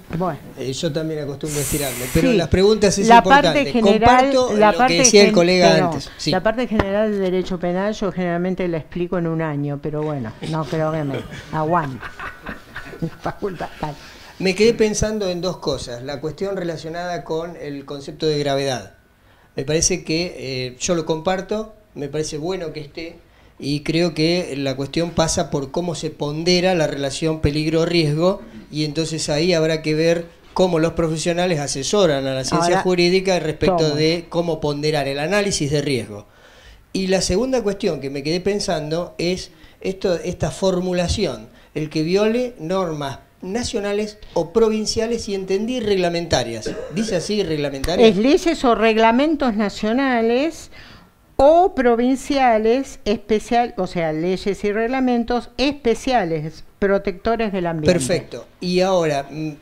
Eh, yo también acostumbro a estirarme, pero las preguntas es la importante. Comparto lo que decía el colega antes. La parte general del derecho penal yo generalmente la explico en un año, pero bueno, no creo que me aguante. Me quedé pensando en dos cosas. La cuestión relacionada con el concepto de gravedad. Me parece que eh, yo lo comparto, me parece bueno que esté, y creo que la cuestión pasa por cómo se pondera la relación peligro-riesgo y entonces ahí habrá que ver cómo los profesionales asesoran a la ciencia jurídica respecto de cómo ponderar el análisis de riesgo. Y la segunda cuestión que me quedé pensando es esto, esta formulación, el que viole normas nacionales o provinciales y entendí reglamentarias. ¿Dice así reglamentarias? Es leyes o reglamentos nacionales o provinciales especial, o sea, leyes y reglamentos especiales protectores del ambiente. Perfecto. Y ahora, mm, mm,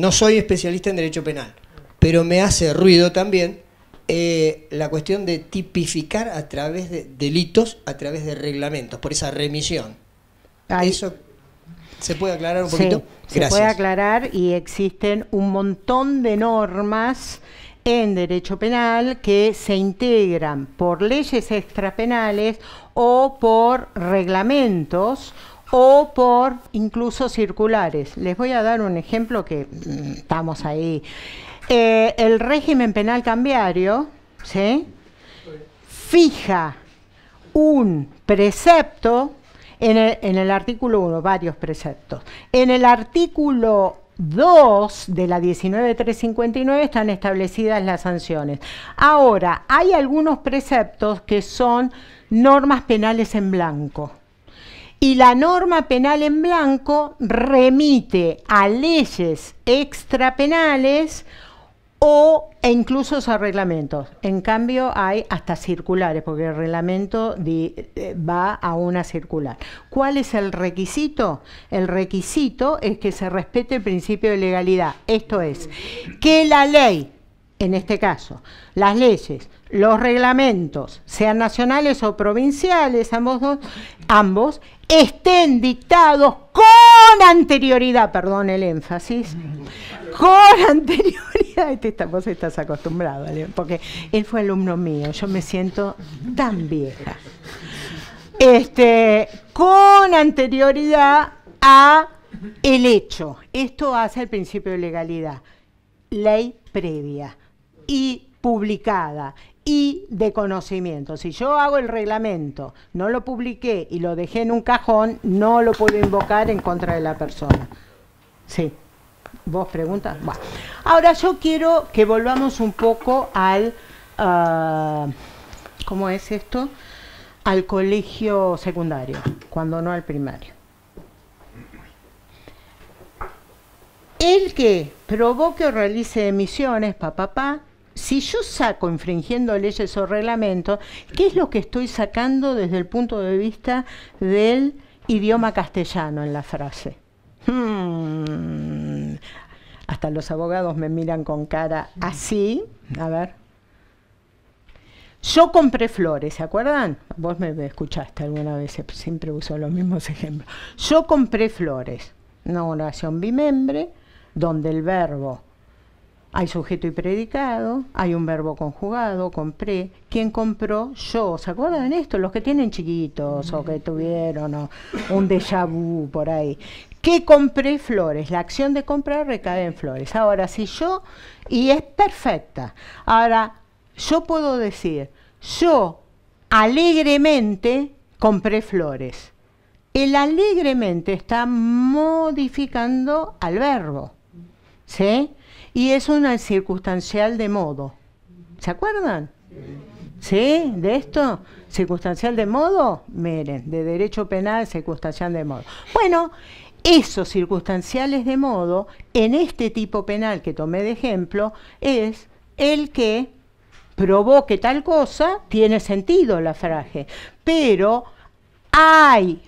no soy especialista en derecho penal, pero me hace ruido también eh, la cuestión de tipificar a través de delitos, a través de reglamentos, por esa remisión. Eso ¿Se puede aclarar un poquito? se puede aclarar y existen un montón de normas en derecho penal que se integran por leyes extrapenales o por reglamentos o por incluso circulares. Les voy a dar un ejemplo que mm, estamos ahí. Eh, el régimen penal cambiario fija un precepto en el, en el, artículo 1, varios preceptos. En el artículo Dos de la 19359 están establecidas las sanciones. Ahora, hay algunos preceptos que son normas penales en blanco. Y la norma penal en blanco remite a leyes extrapenales o e incluso esos reglamentos. En cambio, hay hasta circulares, porque el reglamento eh, va a una circular. ¿Cuál es el requisito? El requisito es que se respete el principio de legalidad. Esto es, que la ley, en este caso, las leyes, los reglamentos, sean nacionales o provinciales, ambos dos, ambos, estén dictados con anterioridad, perdón el énfasis, con anterioridad, este, esta está, vos estás acostumbrado, porque él fue alumno mío, yo me siento tan vieja. Este, con anterioridad a el hecho. Esto hace el principio de legalidad. Ley previa y publicada y de conocimiento. Si yo hago el reglamento, no lo publiqué y lo dejé en un cajón, no lo puedo invocar en contra de la persona. Sí. ¿Vos preguntas? Ahora yo quiero que volvamos un poco al... Ah, ¿Cómo es esto? Al colegio secundario, cuando no al primario. El que provoque o realice emisiones, papá, si yo saco infringiendo leyes o reglamentos, ¿qué es lo que estoy sacando desde el punto de vista del idioma castellano en la frase? Hmm. Hasta los abogados me miran con cara así. A ver. Yo compré flores, ¿se acuerdan? Vos me escuchaste alguna vez, siempre uso los mismos ejemplos. Yo compré flores, una oración bimembre, donde el verbo hay sujeto y predicado, hay un verbo conjugado, compré. ¿Quién compró? Yo. ¿Se acuerdan de esto? Los que tienen chiquitos o que tuvieron un déjà vu por ahí. ¿Qué compré flores? La acción de comprar recae en flores. Ahora, si yo, y es perfecta. Ahora, yo puedo decir, yo alegremente compré flores. El alegremente está modificando al verbo. ¿Sí? y es una circunstancial de modo. ¿Se acuerdan? ¿Sí? ¿De esto? ¿Circunstancial de modo? Miren, de derecho penal, circunstancial de modo. Bueno, esos circunstanciales de modo, en este tipo penal que tomé de ejemplo, es el que provoque tal cosa, tiene sentido la frase, pero hay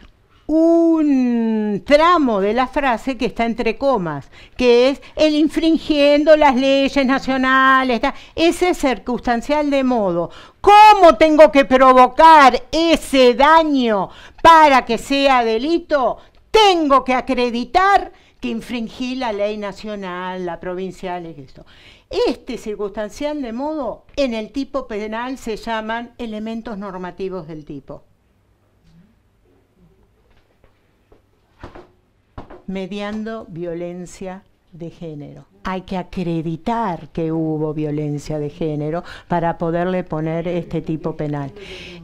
un tramo de la frase que está entre comas, que es el infringiendo las leyes nacionales, ese circunstancial de modo. ¿Cómo tengo que provocar ese daño para que sea delito? Tengo que acreditar que infringí la ley nacional, la provincial, es esto. Este circunstancial de modo en el tipo penal se llaman elementos normativos del tipo. mediando violencia de género. Hay que acreditar que hubo violencia de género para poderle poner este tipo penal.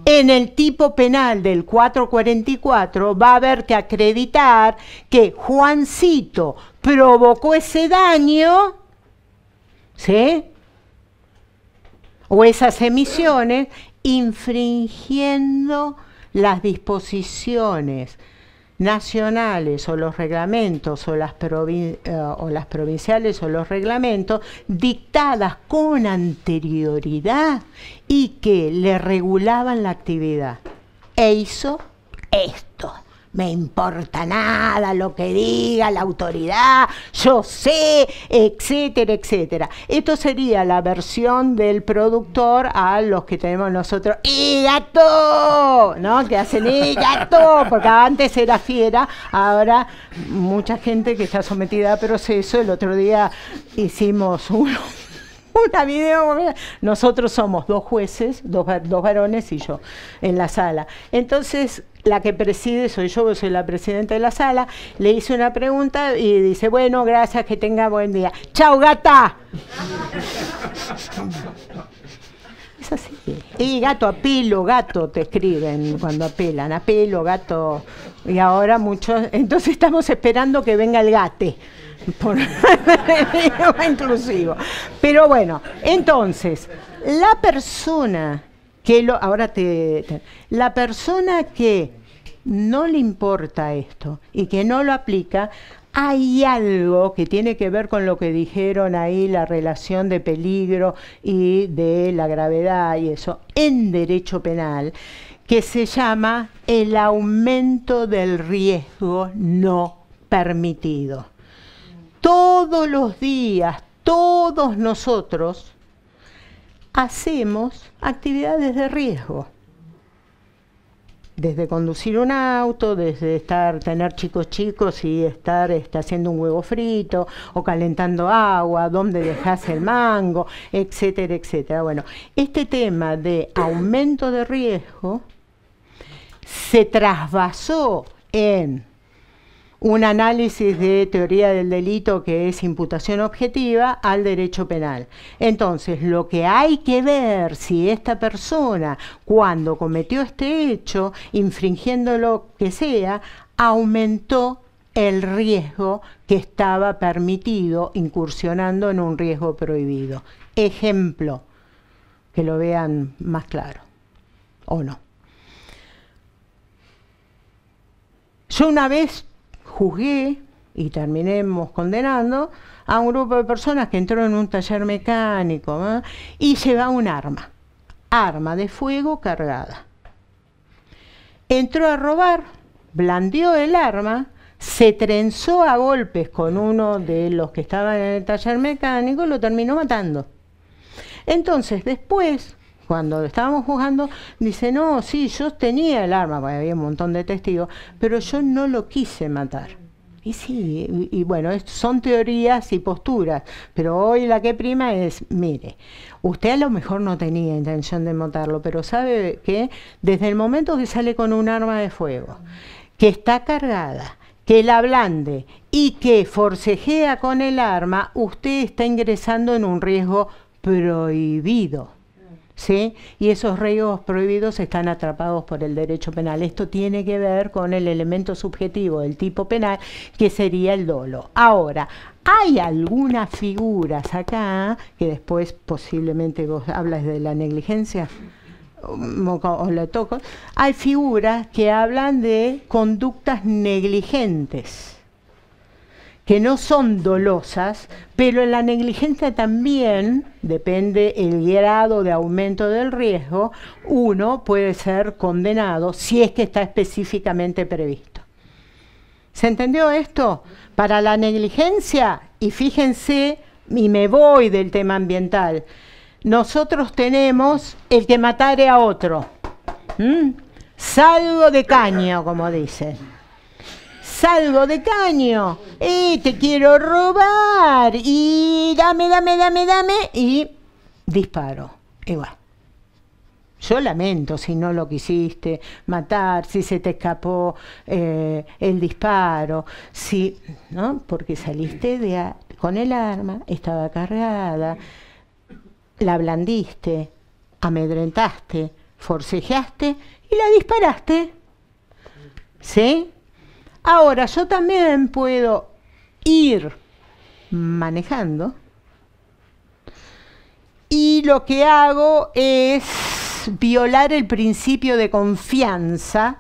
En el tipo penal del 444 va a haber que acreditar que Juancito provocó ese daño, ¿sí? O esas emisiones infringiendo las disposiciones nacionales o los reglamentos eh, o las, provinciales o los reglamentos dictadas con anterioridad y que le regulaban la actividad. E hizo esto me importa nada lo que diga la autoridad, yo sé, etcétera, etcétera. Esto sería la versión del productor a los que tenemos nosotros, ¡y gato! ¿No? Que hacen ¡y gato! Porque antes era fiera, ahora mucha gente que está sometida a proceso, el otro día hicimos una video. Nosotros somos dos jueces, dos, dos varones y yo en la sala. Entonces, la que preside soy yo, soy la presidenta de la sala, le hice una pregunta y dice, bueno, gracias, que tenga buen día. ¡Chao, gata! es así. Y gato apilo, gato te escriben cuando apelan, Apilo, gato. Y ahora muchos, entonces estamos esperando que venga el gate. Por inclusivo. Pero bueno, entonces, la persona que ahora te, La persona que no le importa esto y que no lo aplica, hay algo que tiene que ver con lo que dijeron ahí, la relación de peligro y de la gravedad y eso, en derecho penal, que se llama el aumento del riesgo no permitido. Todos los días, todos nosotros hacemos actividades de riesgo. Desde conducir un auto, desde estar, tener chicos chicos y estar este, haciendo un huevo frito o calentando agua, dónde dejas el mango, etcétera, etcétera. Bueno, este tema de aumento de riesgo se trasvasó en un análisis de teoría del delito que es imputación objetiva al derecho penal. Entonces, lo que hay que ver si esta persona, cuando cometió este hecho, infringiendo lo que sea, aumentó el riesgo que estaba permitido incursionando en un riesgo prohibido. Ejemplo, que lo vean más claro, o no. Yo una vez juzgué y terminemos condenando a un grupo de personas que entró en un taller mecánico ¿eh? y se va un arma, arma de fuego cargada. Entró a robar, blandió el arma, se trenzó a golpes con uno de los que estaban en el taller mecánico y lo terminó matando. Entonces, después, cuando estábamos jugando, dice, no, sí, yo tenía el arma, porque había un montón de testigos, pero yo no lo quise matar. Y sí, y, bueno, son teorías y posturas, pero hoy la que prima es, mire, usted a lo mejor no tenía intención de matarlo, pero sabe que desde el momento que sale con un arma de fuego, que está cargada, que la blande y que forcejea con el arma, usted está ingresando en un riesgo prohibido. ¿sí? Y esos reos prohibidos están atrapados por el derecho penal. Esto tiene que ver con el elemento subjetivo del tipo penal, que sería el dolo. Ahora, hay algunas figuras acá, que después posiblemente vos hablas de la negligencia um, o le toco, hay figuras que hablan de conductas negligentes que no son dolosas, pero en la negligencia también, depende el grado de aumento del riesgo, uno puede ser condenado si es que está específicamente previsto. ¿Se entendió esto? Para la negligencia, y fíjense, y me voy del tema ambiental, nosotros tenemos el que matare a otro. salvo de caño, como dicen salgo de caño, te quiero robar, y dame, dame, dame, dame, y disparo. Igual. yo lamento si no lo quisiste matar, si se te escapó eh, el disparo, si, ¿no? Porque saliste de con el arma, estaba cargada, la blandiste, amedrentaste, forcejeaste y la disparaste. ¿Sí? Ahora, yo también puedo ir manejando y lo que hago es violar el principio de confianza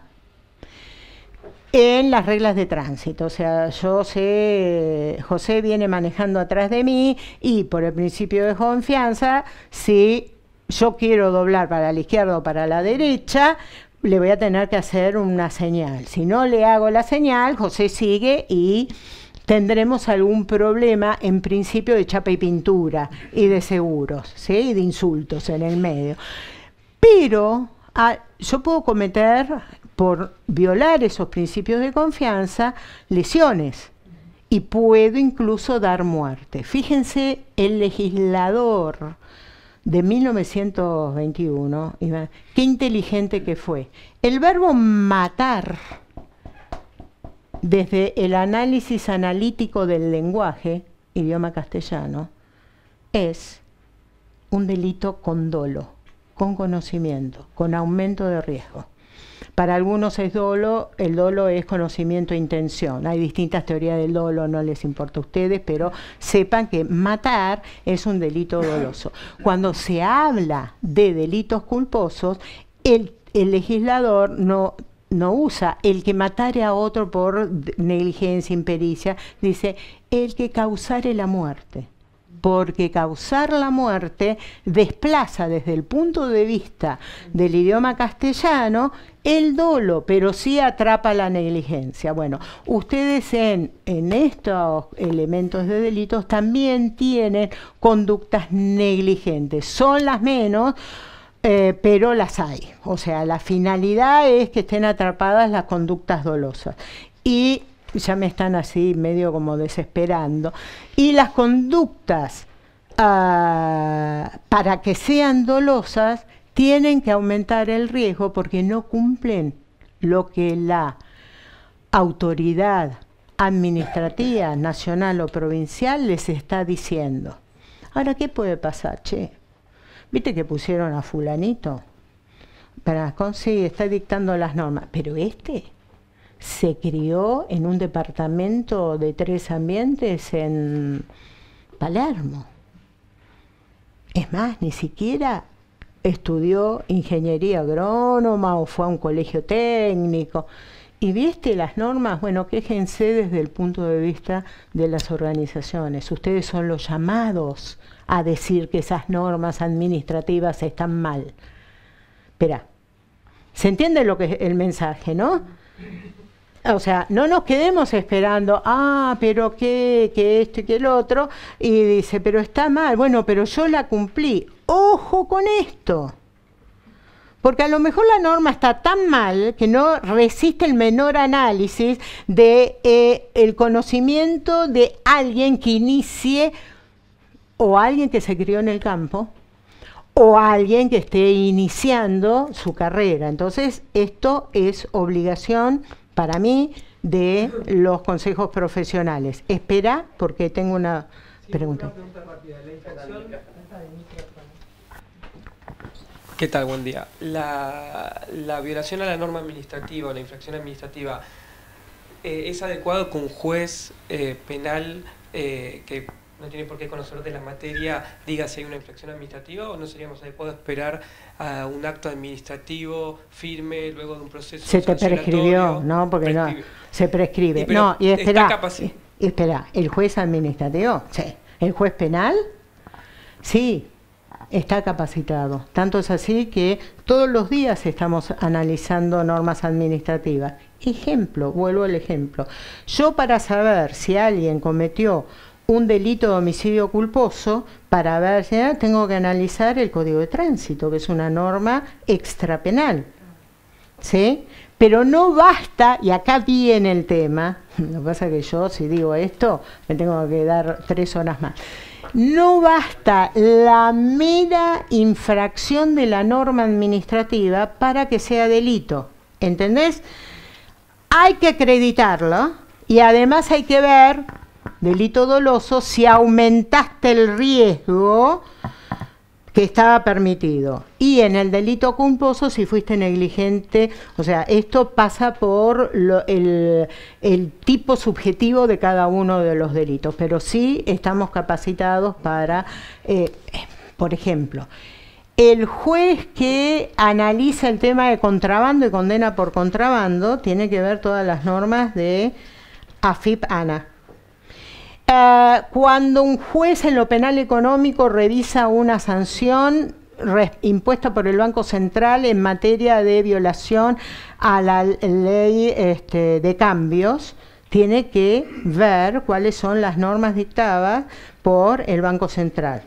en las reglas de tránsito. O sea, yo sé, José viene manejando atrás de mí y por el principio de confianza, si yo quiero doblar para la izquierda o para la derecha, le voy a tener que hacer una señal. Si no le hago la señal, José sigue y tendremos algún problema en principio de chapa y pintura y de seguros, ¿sí? Y de insultos en el medio. Pero ah, yo puedo cometer, por violar esos principios de confianza, lesiones y puedo incluso dar muerte. Fíjense, el legislador de 1921, qué inteligente que fue. El verbo matar, desde el análisis analítico del lenguaje, idioma castellano, es un delito con dolo, con conocimiento, con aumento de riesgo. Para algunos es dolo, el dolo es conocimiento e intención. Hay distintas teorías del dolo, no les importa a ustedes, pero sepan que matar es un delito doloso. Cuando se habla de delitos culposos, el, legislador no no usa el que matare a otro por negligencia, impericia, dice el que causare la muerte porque causar la muerte desplaza desde el punto de vista del idioma castellano el dolo, pero sí atrapa la negligencia. Bueno, ustedes en, estos elementos de delitos también tienen conductas negligentes, son las menos. Eh, pero las hay. O sea, la finalidad es que estén atrapadas las conductas dolosas. Y ya me están así medio como desesperando. Y las conductas ah, para que sean dolosas tienen que aumentar el riesgo porque no cumplen lo que la autoridad administrativa, nacional o provincial, les está diciendo. Ahora, ¿qué puede pasar, che? ¿Viste que pusieron a fulanito? Para conseguir, está dictando las normas. Pero este se crió en un departamento de tres ambientes en Palermo. Es más, ni siquiera estudió ingeniería agrónoma o fue a un colegio técnico. Y viste las normas, bueno, quéjense desde el punto de vista de las organizaciones. Ustedes son los llamados a decir que esas normas administrativas están mal. Espera, ¿se entiende lo que es el mensaje, no? O sea, no nos quedemos esperando, ah, pero qué, que esto y que el otro, y dice, pero está mal, bueno, pero yo la cumplí. Ojo con esto. Porque a lo mejor la norma está tan mal que no resiste el menor análisis de eh, el conocimiento de alguien que inicie o alguien que se crió en el campo o alguien que esté iniciando su carrera. Entonces, esto es obligación para mí, de los consejos profesionales. Espera, porque tengo una pregunta. ¿Qué tal? Buen día. La, la, violación a la norma administrativa, la infracción administrativa, eh, ¿es adecuado con un juez eh, penal eh, que no tiene por qué conocer de la materia, diga si hay una infracción administrativa o no seríamos adecuados esperar a un acto administrativo firme luego de un proceso. Se te prescribió, ¿no? Porque no. Se prescribe. no, y espera. espera, ¿el juez administrativo? Sí. ¿El juez penal? Sí, está capacitado. Tanto es así que todos los días estamos analizando normas administrativas. Ejemplo, vuelvo al ejemplo. Yo para saber si alguien cometió un delito de homicidio culposo, para ver, si eh, tengo que analizar el Código de Tránsito, que es una norma extrapenal. ¿Sí? Pero no basta, y acá viene el tema, lo que pasa es que yo si digo esto me tengo que dar tres horas más, no basta la mera infracción de la norma administrativa para que sea delito, ¿entendés? Hay que acreditarlo y además hay que ver delito doloso si aumentaste el riesgo que estaba permitido. Y en el delito culposo si fuiste negligente, o sea, esto pasa por el, tipo subjetivo de cada uno de los delitos, pero sí estamos capacitados para, eh, por ejemplo, el juez que analiza el tema de contrabando y condena por contrabando tiene que ver todas las normas de AFIP-ANA Ah, cuando un juez en lo penal económico revisa una sanción impuesta por el Banco Central en materia de violación a la ley este, de cambios, tiene que ver cuáles son las normas dictadas por el Banco Central.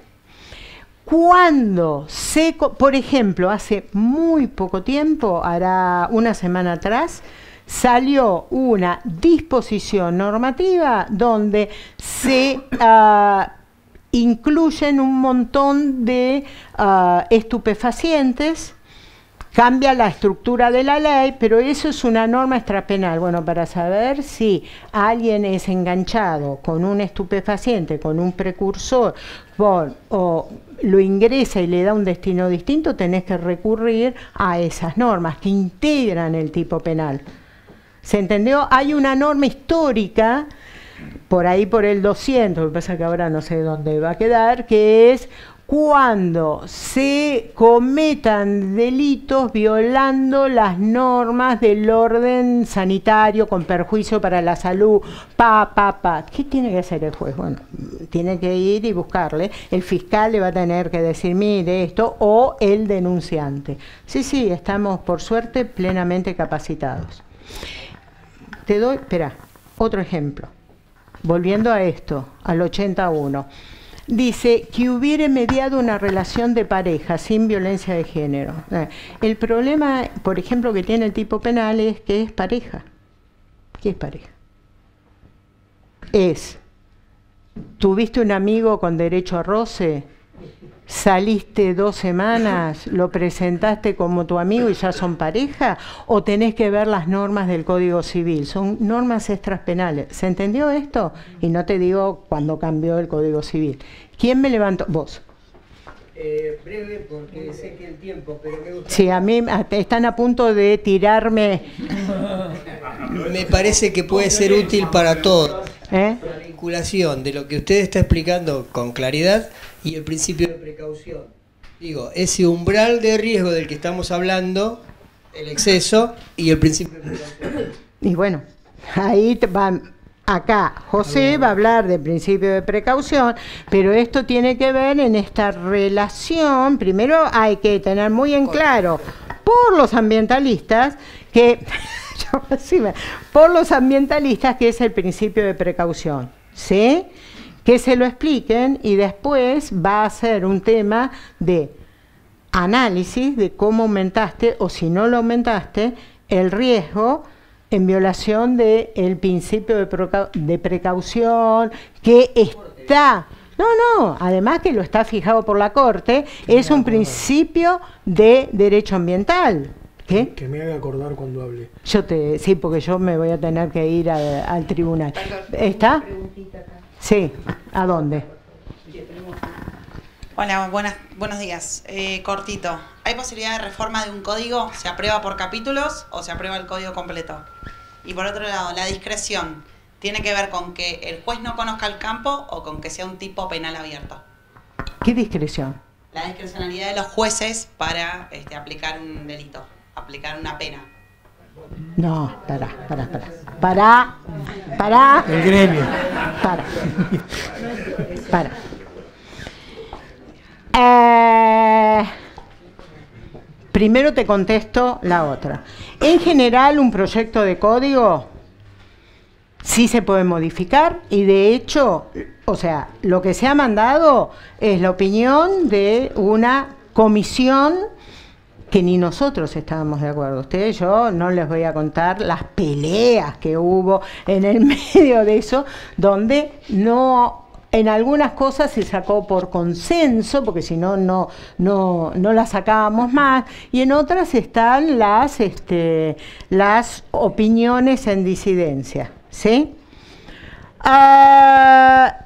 Cuando se, por ejemplo, hace muy poco tiempo, hará una semana atrás, salió una disposición normativa donde se ah, incluyen un montón de ah, estupefacientes, cambia la estructura de la ley, pero eso es una norma extrapenal. Bueno, para saber si alguien es enganchado con un estupefaciente, con un precursor, o lo ingresa y le da un destino distinto, tenés que recurrir a esas normas que integran el tipo penal. ¿Se entendió? Hay una norma histórica, por ahí por el 200, lo que pasa que ahora no sé dónde va a quedar, que es cuando se cometan delitos violando las normas del orden sanitario con perjuicio para la salud, pa, pa, pa. ¿Qué tiene que hacer el juez? Bueno, tiene que ir y buscarle. El fiscal le va a tener que decir, mire esto, o el denunciante. Sí, sí, estamos por suerte plenamente capacitados te doy, espera, otro ejemplo. Volviendo a esto, al 81. Dice que hubiera mediado una relación de pareja sin violencia de género. Eh, el problema, por ejemplo, que tiene el tipo penal es que es pareja. ¿Qué es pareja? Es, ¿tuviste un amigo con derecho a roce? saliste dos semanas, lo presentaste como tu amigo y ya son pareja, o tenés que ver las normas del Código Civil, son normas extrapenales. ¿Se entendió esto? Y no te digo cuando cambió el Código Civil. ¿Quién me levantó? Vos. Eh, breve porque sé que el tiempo, pero me gusta. Sí, a mí están a punto de tirarme. me parece que puede ser útil para todos. ¿Eh? de lo que usted está explicando con claridad y el principio de precaución. Digo, ese umbral de riesgo del que estamos hablando, el exceso y el principio de precaución. Y bueno, ahí van acá José va a hablar del principio de precaución, pero esto tiene que ver en esta relación, primero hay que tener muy en claro por los ambientalistas que por los ambientalistas que es el principio de precaución. ¿sí? Que se lo expliquen y después va a ser un tema de análisis de cómo aumentaste o si no lo aumentaste el riesgo en violación del principio de, precaución que está... No, no, además que lo está fijado por la Corte, es un principio de derecho ambiental. Que me haga acordar cuando hable. Yo te, sí, porque yo me voy a tener que ir al tribunal. ¿Está? Sí, ¿a dónde? Hola, buenas, buenos días. Eh, cortito, ¿hay posibilidad de reforma de un código? ¿Se aprueba por capítulos o se aprueba el código completo? Y por otro lado, la discreción, ¿tiene que ver con que el juez no conozca el campo o con que sea un tipo penal abierto? ¿Qué discreción? La discrecionalidad de los jueces para este, aplicar un delito aplicar una pena. No, para, para, para, para, para. El gremio. para, para. Eh, primero te contesto la otra. En general, un proyecto de código sí se puede modificar y de hecho, o sea, lo que se ha mandado es la opinión de una comisión que ni nosotros estábamos de acuerdo. Ustedes, yo no les voy a contar las peleas que hubo en el medio de eso, donde no en algunas cosas se sacó por consenso, porque si no, no, no, no las sacábamos más, y en otras están las, este, las opiniones en disidencia. ¿sí? Ah,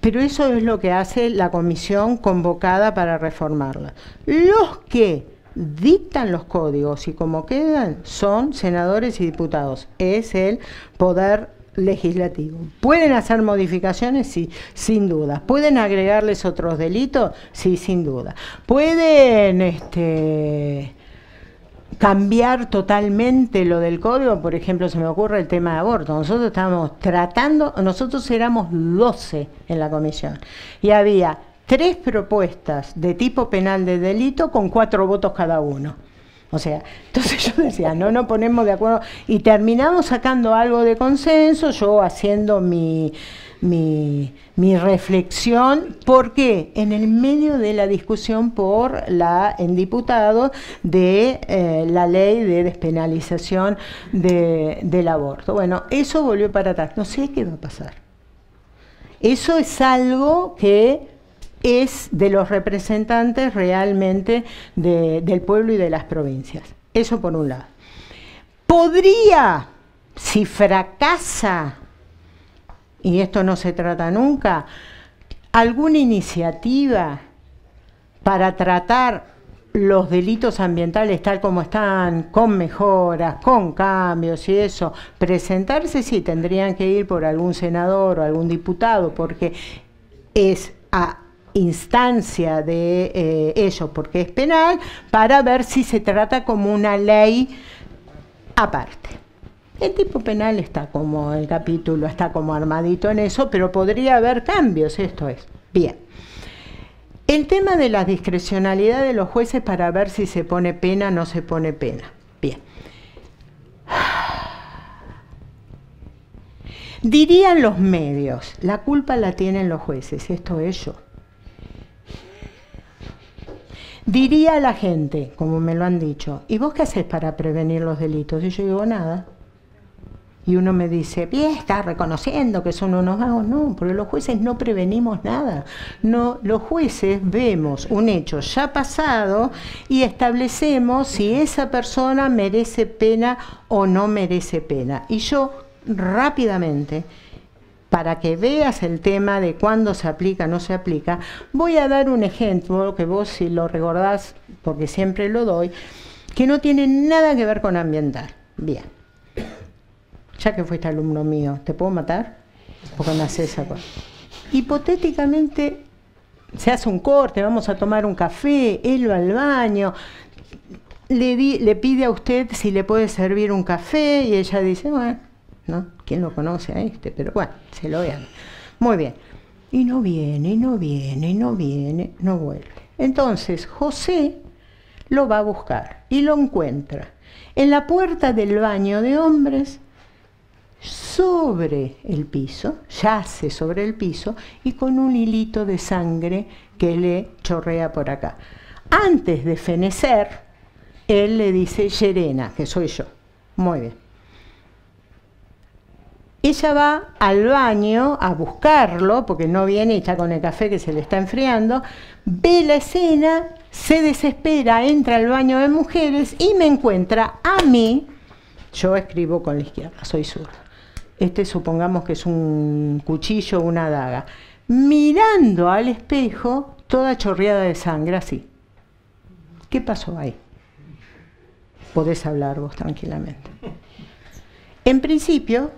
pero eso es lo que hace la comisión convocada para reformarla. Los que dictan los códigos y como quedan son senadores y diputados. Es el poder legislativo. ¿Pueden hacer modificaciones? Sí, sin duda. ¿Pueden agregarles otros delitos? Sí, sin duda. ¿Pueden este, cambiar totalmente lo del código, por ejemplo, se me ocurre el tema de aborto. Nosotros estábamos tratando, nosotros éramos 12 en la comisión y había tres propuestas de tipo penal de delito con cuatro votos cada uno. O sea, entonces yo decía, no nos ponemos de acuerdo y terminamos sacando algo de consenso, yo haciendo mi mi, mi, reflexión, porque en el medio de la discusión por la en diputado de eh, la ley de despenalización del aborto. Bueno, eso volvió para atrás. No sé qué va a pasar. Eso es algo que es de los representantes realmente del pueblo y de las provincias. Eso por un lado. Podría, si fracasa y esto no se trata nunca, alguna iniciativa para tratar los delitos ambientales tal como están, con mejoras, con cambios y eso, presentarse sí tendrían que ir por algún senador o algún diputado, porque es a instancia de eh, ellos, porque es penal, para ver si se trata como una ley aparte. El tipo penal está como, el capítulo está como armadito en eso, pero podría haber cambios, esto es. Bien. El tema de la discrecionalidad de los jueces para ver si se pone pena o no se pone pena. Bien. Dirían los medios, la culpa la tienen los jueces, esto es yo. Diría la gente, como me lo han dicho, ¿y vos qué haces para prevenir los delitos? Y yo digo, nada. Y uno me dice, bien, está reconociendo que son unos vagos. No, porque los jueces no prevenimos nada. No, los jueces vemos un hecho ya pasado y establecemos si esa persona merece pena o no merece pena. Y yo rápidamente, para que veas el tema de cuándo se aplica, no se aplica, voy a dar un ejemplo que vos si lo recordás, porque siempre lo doy, que no tiene nada que ver con ambiental. Bien ya que fuiste alumno mío, ¿te puedo matar? Porque me haces esa cosa. Hipotéticamente se hace un corte, vamos a tomar un café, él va al baño, le, pide a usted si le puede servir un café y ella dice, bueno, ¿no? ¿Quién lo conoce a este? Pero bueno, se lo vean. Muy bien. Y no viene, y no viene, y no viene, no vuelve. Entonces José lo va a buscar y lo encuentra. En la puerta del baño de hombres sobre el piso, yace sobre el piso y con un hilito de sangre que le chorrea por acá. Antes de fenecer, él le dice Yerena, que soy yo. Muy bien. Ella va al baño a buscarlo, porque no viene hecha con el café que se le está enfriando, ve la escena, se desespera, entra al baño de mujeres y me encuentra a mí, yo escribo con la izquierda, soy sur este supongamos que es un cuchillo o una daga, mirando al espejo toda chorreada de sangre así. ¿Qué pasó ahí? Podés hablar vos tranquilamente. En principio,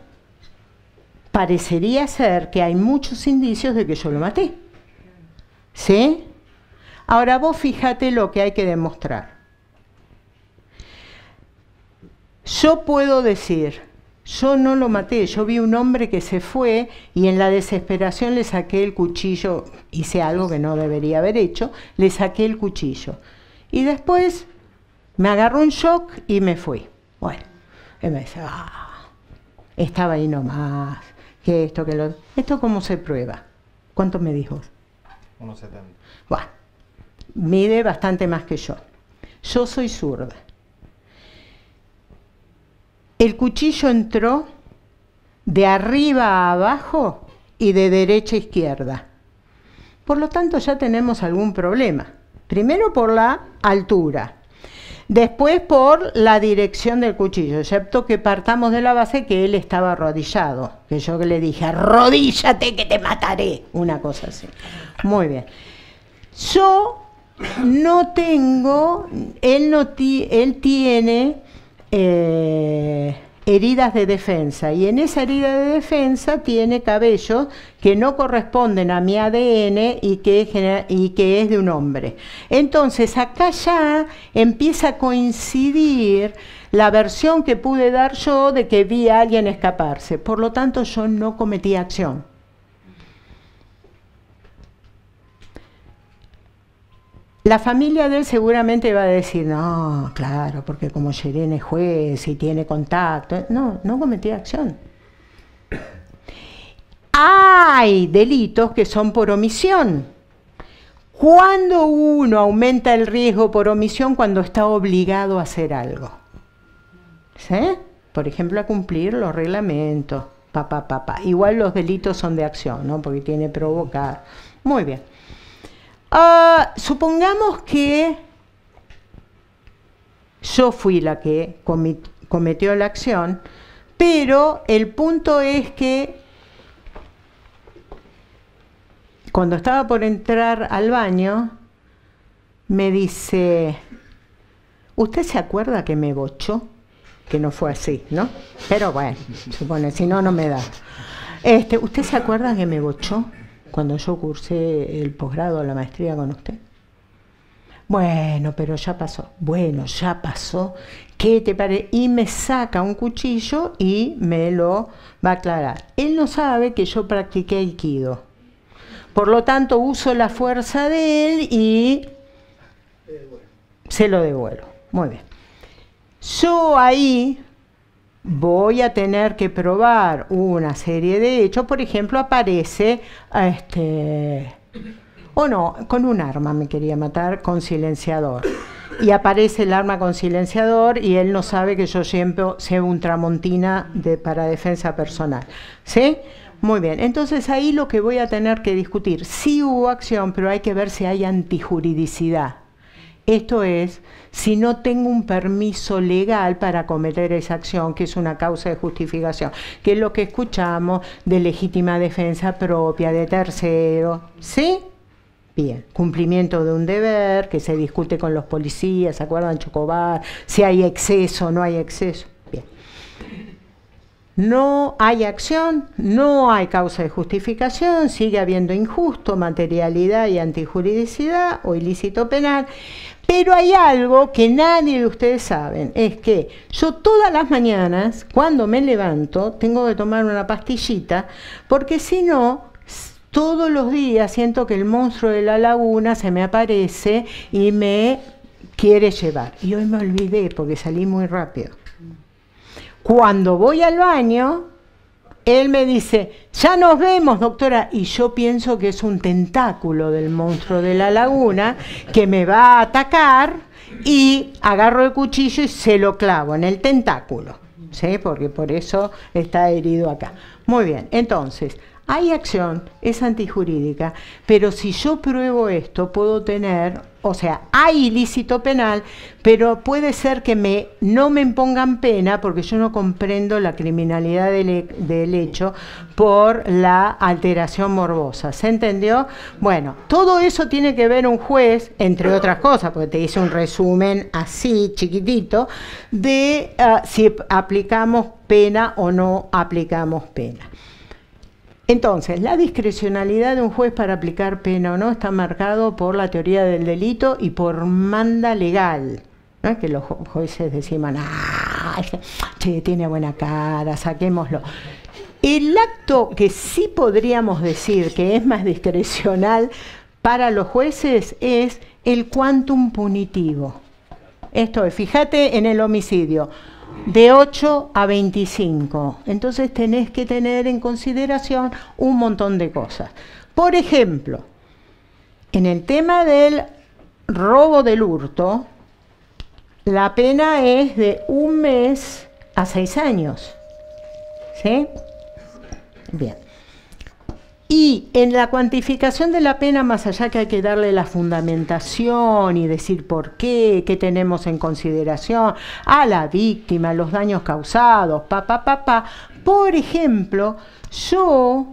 parecería ser que hay muchos indicios de que yo lo maté. ¿Sí? Ahora vos fíjate lo que hay que demostrar. Yo puedo decir, yo no lo maté, yo vi un hombre que se fue y en la desesperación le saqué el cuchillo, hice algo que no debería haber hecho, le saqué el cuchillo. Y después me agarró un shock y me fui. Bueno, él me dice, ah, estaba ahí nomás, que esto, que lo... ¿Esto cómo se prueba? ¿Cuánto me dijo? 1,70. Bueno, mide bastante más que yo. Yo soy zurda. El cuchillo entró de arriba a abajo y de derecha a izquierda. Por lo tanto, ya tenemos algún problema. Primero por la altura. Después por la dirección del cuchillo, excepto que partamos de la base que él estaba arrodillado, que yo le dije, arrodíllate que te mataré, una cosa así. Muy bien. Yo no tengo, él, no ti, él tiene eh, heridas de defensa y en esa herida de defensa tiene cabellos que no corresponden a mi ADN y que, y que es de un hombre. Entonces acá ya empieza a coincidir la versión que pude dar yo de que vi a alguien escaparse. Por lo tanto yo no cometí acción. La familia de él seguramente va a decir, no, claro, porque como Yeren es juez y tiene contacto. No, no cometí acción. Hay delitos que son por omisión. Cuando uno aumenta el riesgo por omisión cuando está obligado a hacer algo. ¿Sí? Por ejemplo, a cumplir los reglamentos. papá, papá. Igual los delitos son de acción, ¿no? Porque tiene provocar. Muy bien. Ah, supongamos que yo fui la que cometió la acción, pero el punto es que cuando estaba por entrar al baño, me dice, ¿usted se acuerda que me bochó? Que no fue así, ¿no? Pero bueno, supone, si no, no me da. Este, ¿Usted se acuerda que me bochó? cuando yo cursé el posgrado, la maestría con usted. Bueno, pero ya pasó. Bueno, ya pasó. ¿Qué te parece? Y me saca un cuchillo y me lo va a aclarar. Él no sabe que yo practiqué Aikido. Por lo tanto, uso la fuerza de él y se lo devuelvo. Muy bien. Yo ahí voy a tener que probar una serie de hechos, por ejemplo, aparece este o no, con un arma me quería matar con silenciador. Y aparece el arma con silenciador y él no sabe que yo siempre sé un tramontina de, para defensa personal. ¿Sí? Muy bien, entonces ahí lo que voy a tener que discutir, sí hubo acción, pero hay que ver si hay antijuridicidad. Esto es, si no tengo un permiso legal para cometer esa acción, que es una causa de justificación, que es lo que escuchamos de legítima defensa propia, de tercero, ¿sí? Bien, cumplimiento de un deber, que se discute con los policías, ¿se acuerdan Chocobar? Si hay exceso, no hay exceso. Bien. No hay acción, no hay causa de justificación, sigue habiendo injusto, materialidad y antijuridicidad o ilícito penal. Pero hay algo que nadie de ustedes saben, es que yo todas las mañanas, cuando me levanto, tengo que tomar una pastillita, porque si no, todos los días siento que el monstruo de la laguna se me aparece y me quiere llevar. Y hoy me olvidé porque salí muy rápido. Cuando voy al baño, él me dice, ya nos vemos, doctora, y yo pienso que es un tentáculo del monstruo de la laguna que me va a atacar y agarro el cuchillo y se lo clavo en el tentáculo, ¿sí? Porque por eso está herido acá. Muy bien, entonces, hay acción, es antijurídica, pero si yo pruebo esto, puedo tener o sea, hay ilícito penal, pero puede ser que me, no me impongan pena porque yo no comprendo la criminalidad del, hecho por la alteración morbosa. ¿Se entendió? Bueno, todo eso tiene que ver un juez, entre otras cosas, porque te hice un resumen así, chiquitito, de ah, si aplicamos pena o no aplicamos pena. Entonces, la discrecionalidad de un juez para aplicar pena o no está marcado por la teoría del delito y por manda legal. que los jueces decimos, tiene buena cara, saquémoslo. El acto que sí podríamos decir que es más discrecional para los jueces es el quantum punitivo. Esto es, fíjate en el homicidio de 8 a 25. Entonces tenés que tener en consideración un montón de cosas. Por ejemplo, en el tema del robo del hurto, la pena es de un mes a seis años. ¿Sí? Bien. Y en la cuantificación de la pena, más allá que hay que darle la fundamentación y decir por qué, qué tenemos en consideración, a la víctima, los daños causados, pa, pa, pa, pa. Por ejemplo, yo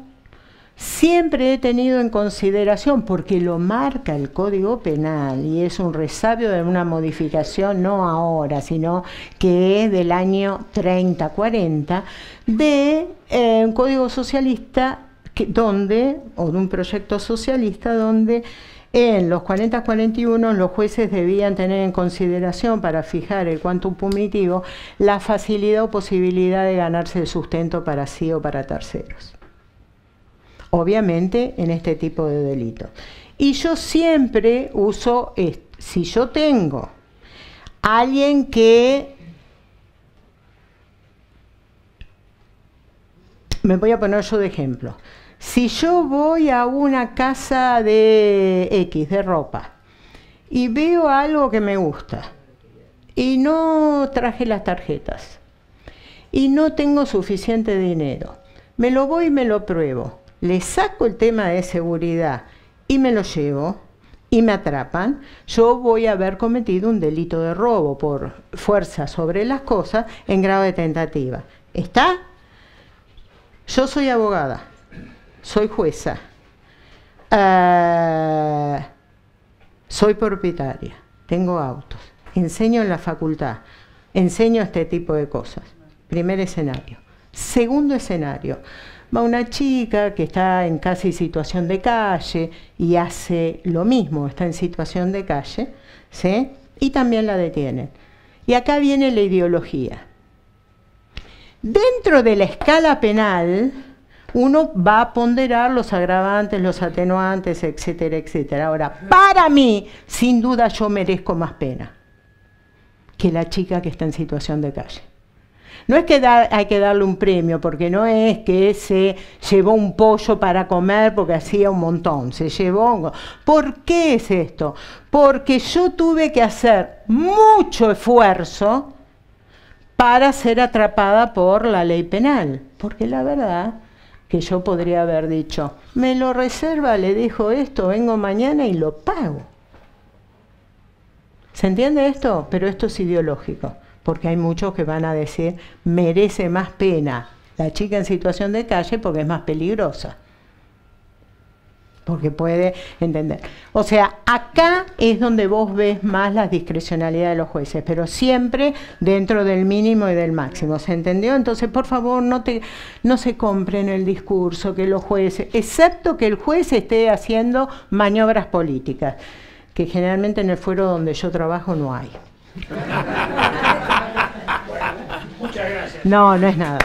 siempre he tenido en consideración, porque lo marca el Código Penal y es un resabio de una modificación, no ahora, sino que es del año 30-40, de eh, un Código Socialista donde, o de un proyecto socialista donde en los 40-41 los jueces debían tener en consideración para fijar el cuantum punitivo la facilidad o posibilidad de ganarse el sustento para sí o para terceros. Obviamente en este tipo de delitos. Y yo siempre uso, si yo tengo alguien que me voy a poner yo de ejemplo. Si yo voy a una casa de X, de ropa, y veo algo que me gusta, y no traje las tarjetas, y no tengo suficiente dinero, me lo voy y me lo pruebo, le saco el tema de seguridad y me lo llevo, y me atrapan, yo voy a haber cometido un delito de robo por fuerza sobre las cosas en grado de tentativa. ¿Está? Yo soy abogada soy jueza, eh, soy propietaria, tengo autos, enseño en la facultad, enseño este tipo de cosas. Primer escenario. Segundo escenario, va una chica que está en casi situación de calle y hace lo mismo, está en situación de calle, ¿sí? y también la detienen. Y acá viene la ideología. Dentro de la escala penal, uno va a ponderar los agravantes, los atenuantes, etcétera, etcétera. Ahora, para mí, sin duda yo merezco más pena que la chica que está en situación de calle. No es que hay que darle un premio, porque no es que se llevó un pollo para comer porque hacía un montón, se llevó ¿Por qué es esto? Porque yo tuve que hacer mucho esfuerzo para ser atrapada por la ley penal, porque la verdad que yo podría haber dicho, me lo reserva, le dejo esto, vengo mañana y lo pago. ¿Se entiende esto? Pero esto es ideológico, porque hay muchos que van a decir, merece más pena la chica en situación de calle porque es más peligrosa porque puede entender. O sea, acá es donde vos ves más la discrecionalidad de los jueces, pero siempre dentro del mínimo y del máximo, ¿se entendió? Entonces, por favor, no, te, no se compren el discurso que los jueces, excepto que el juez esté haciendo maniobras políticas, que generalmente en el fuero donde yo trabajo no hay. Muchas gracias. No, no es nada.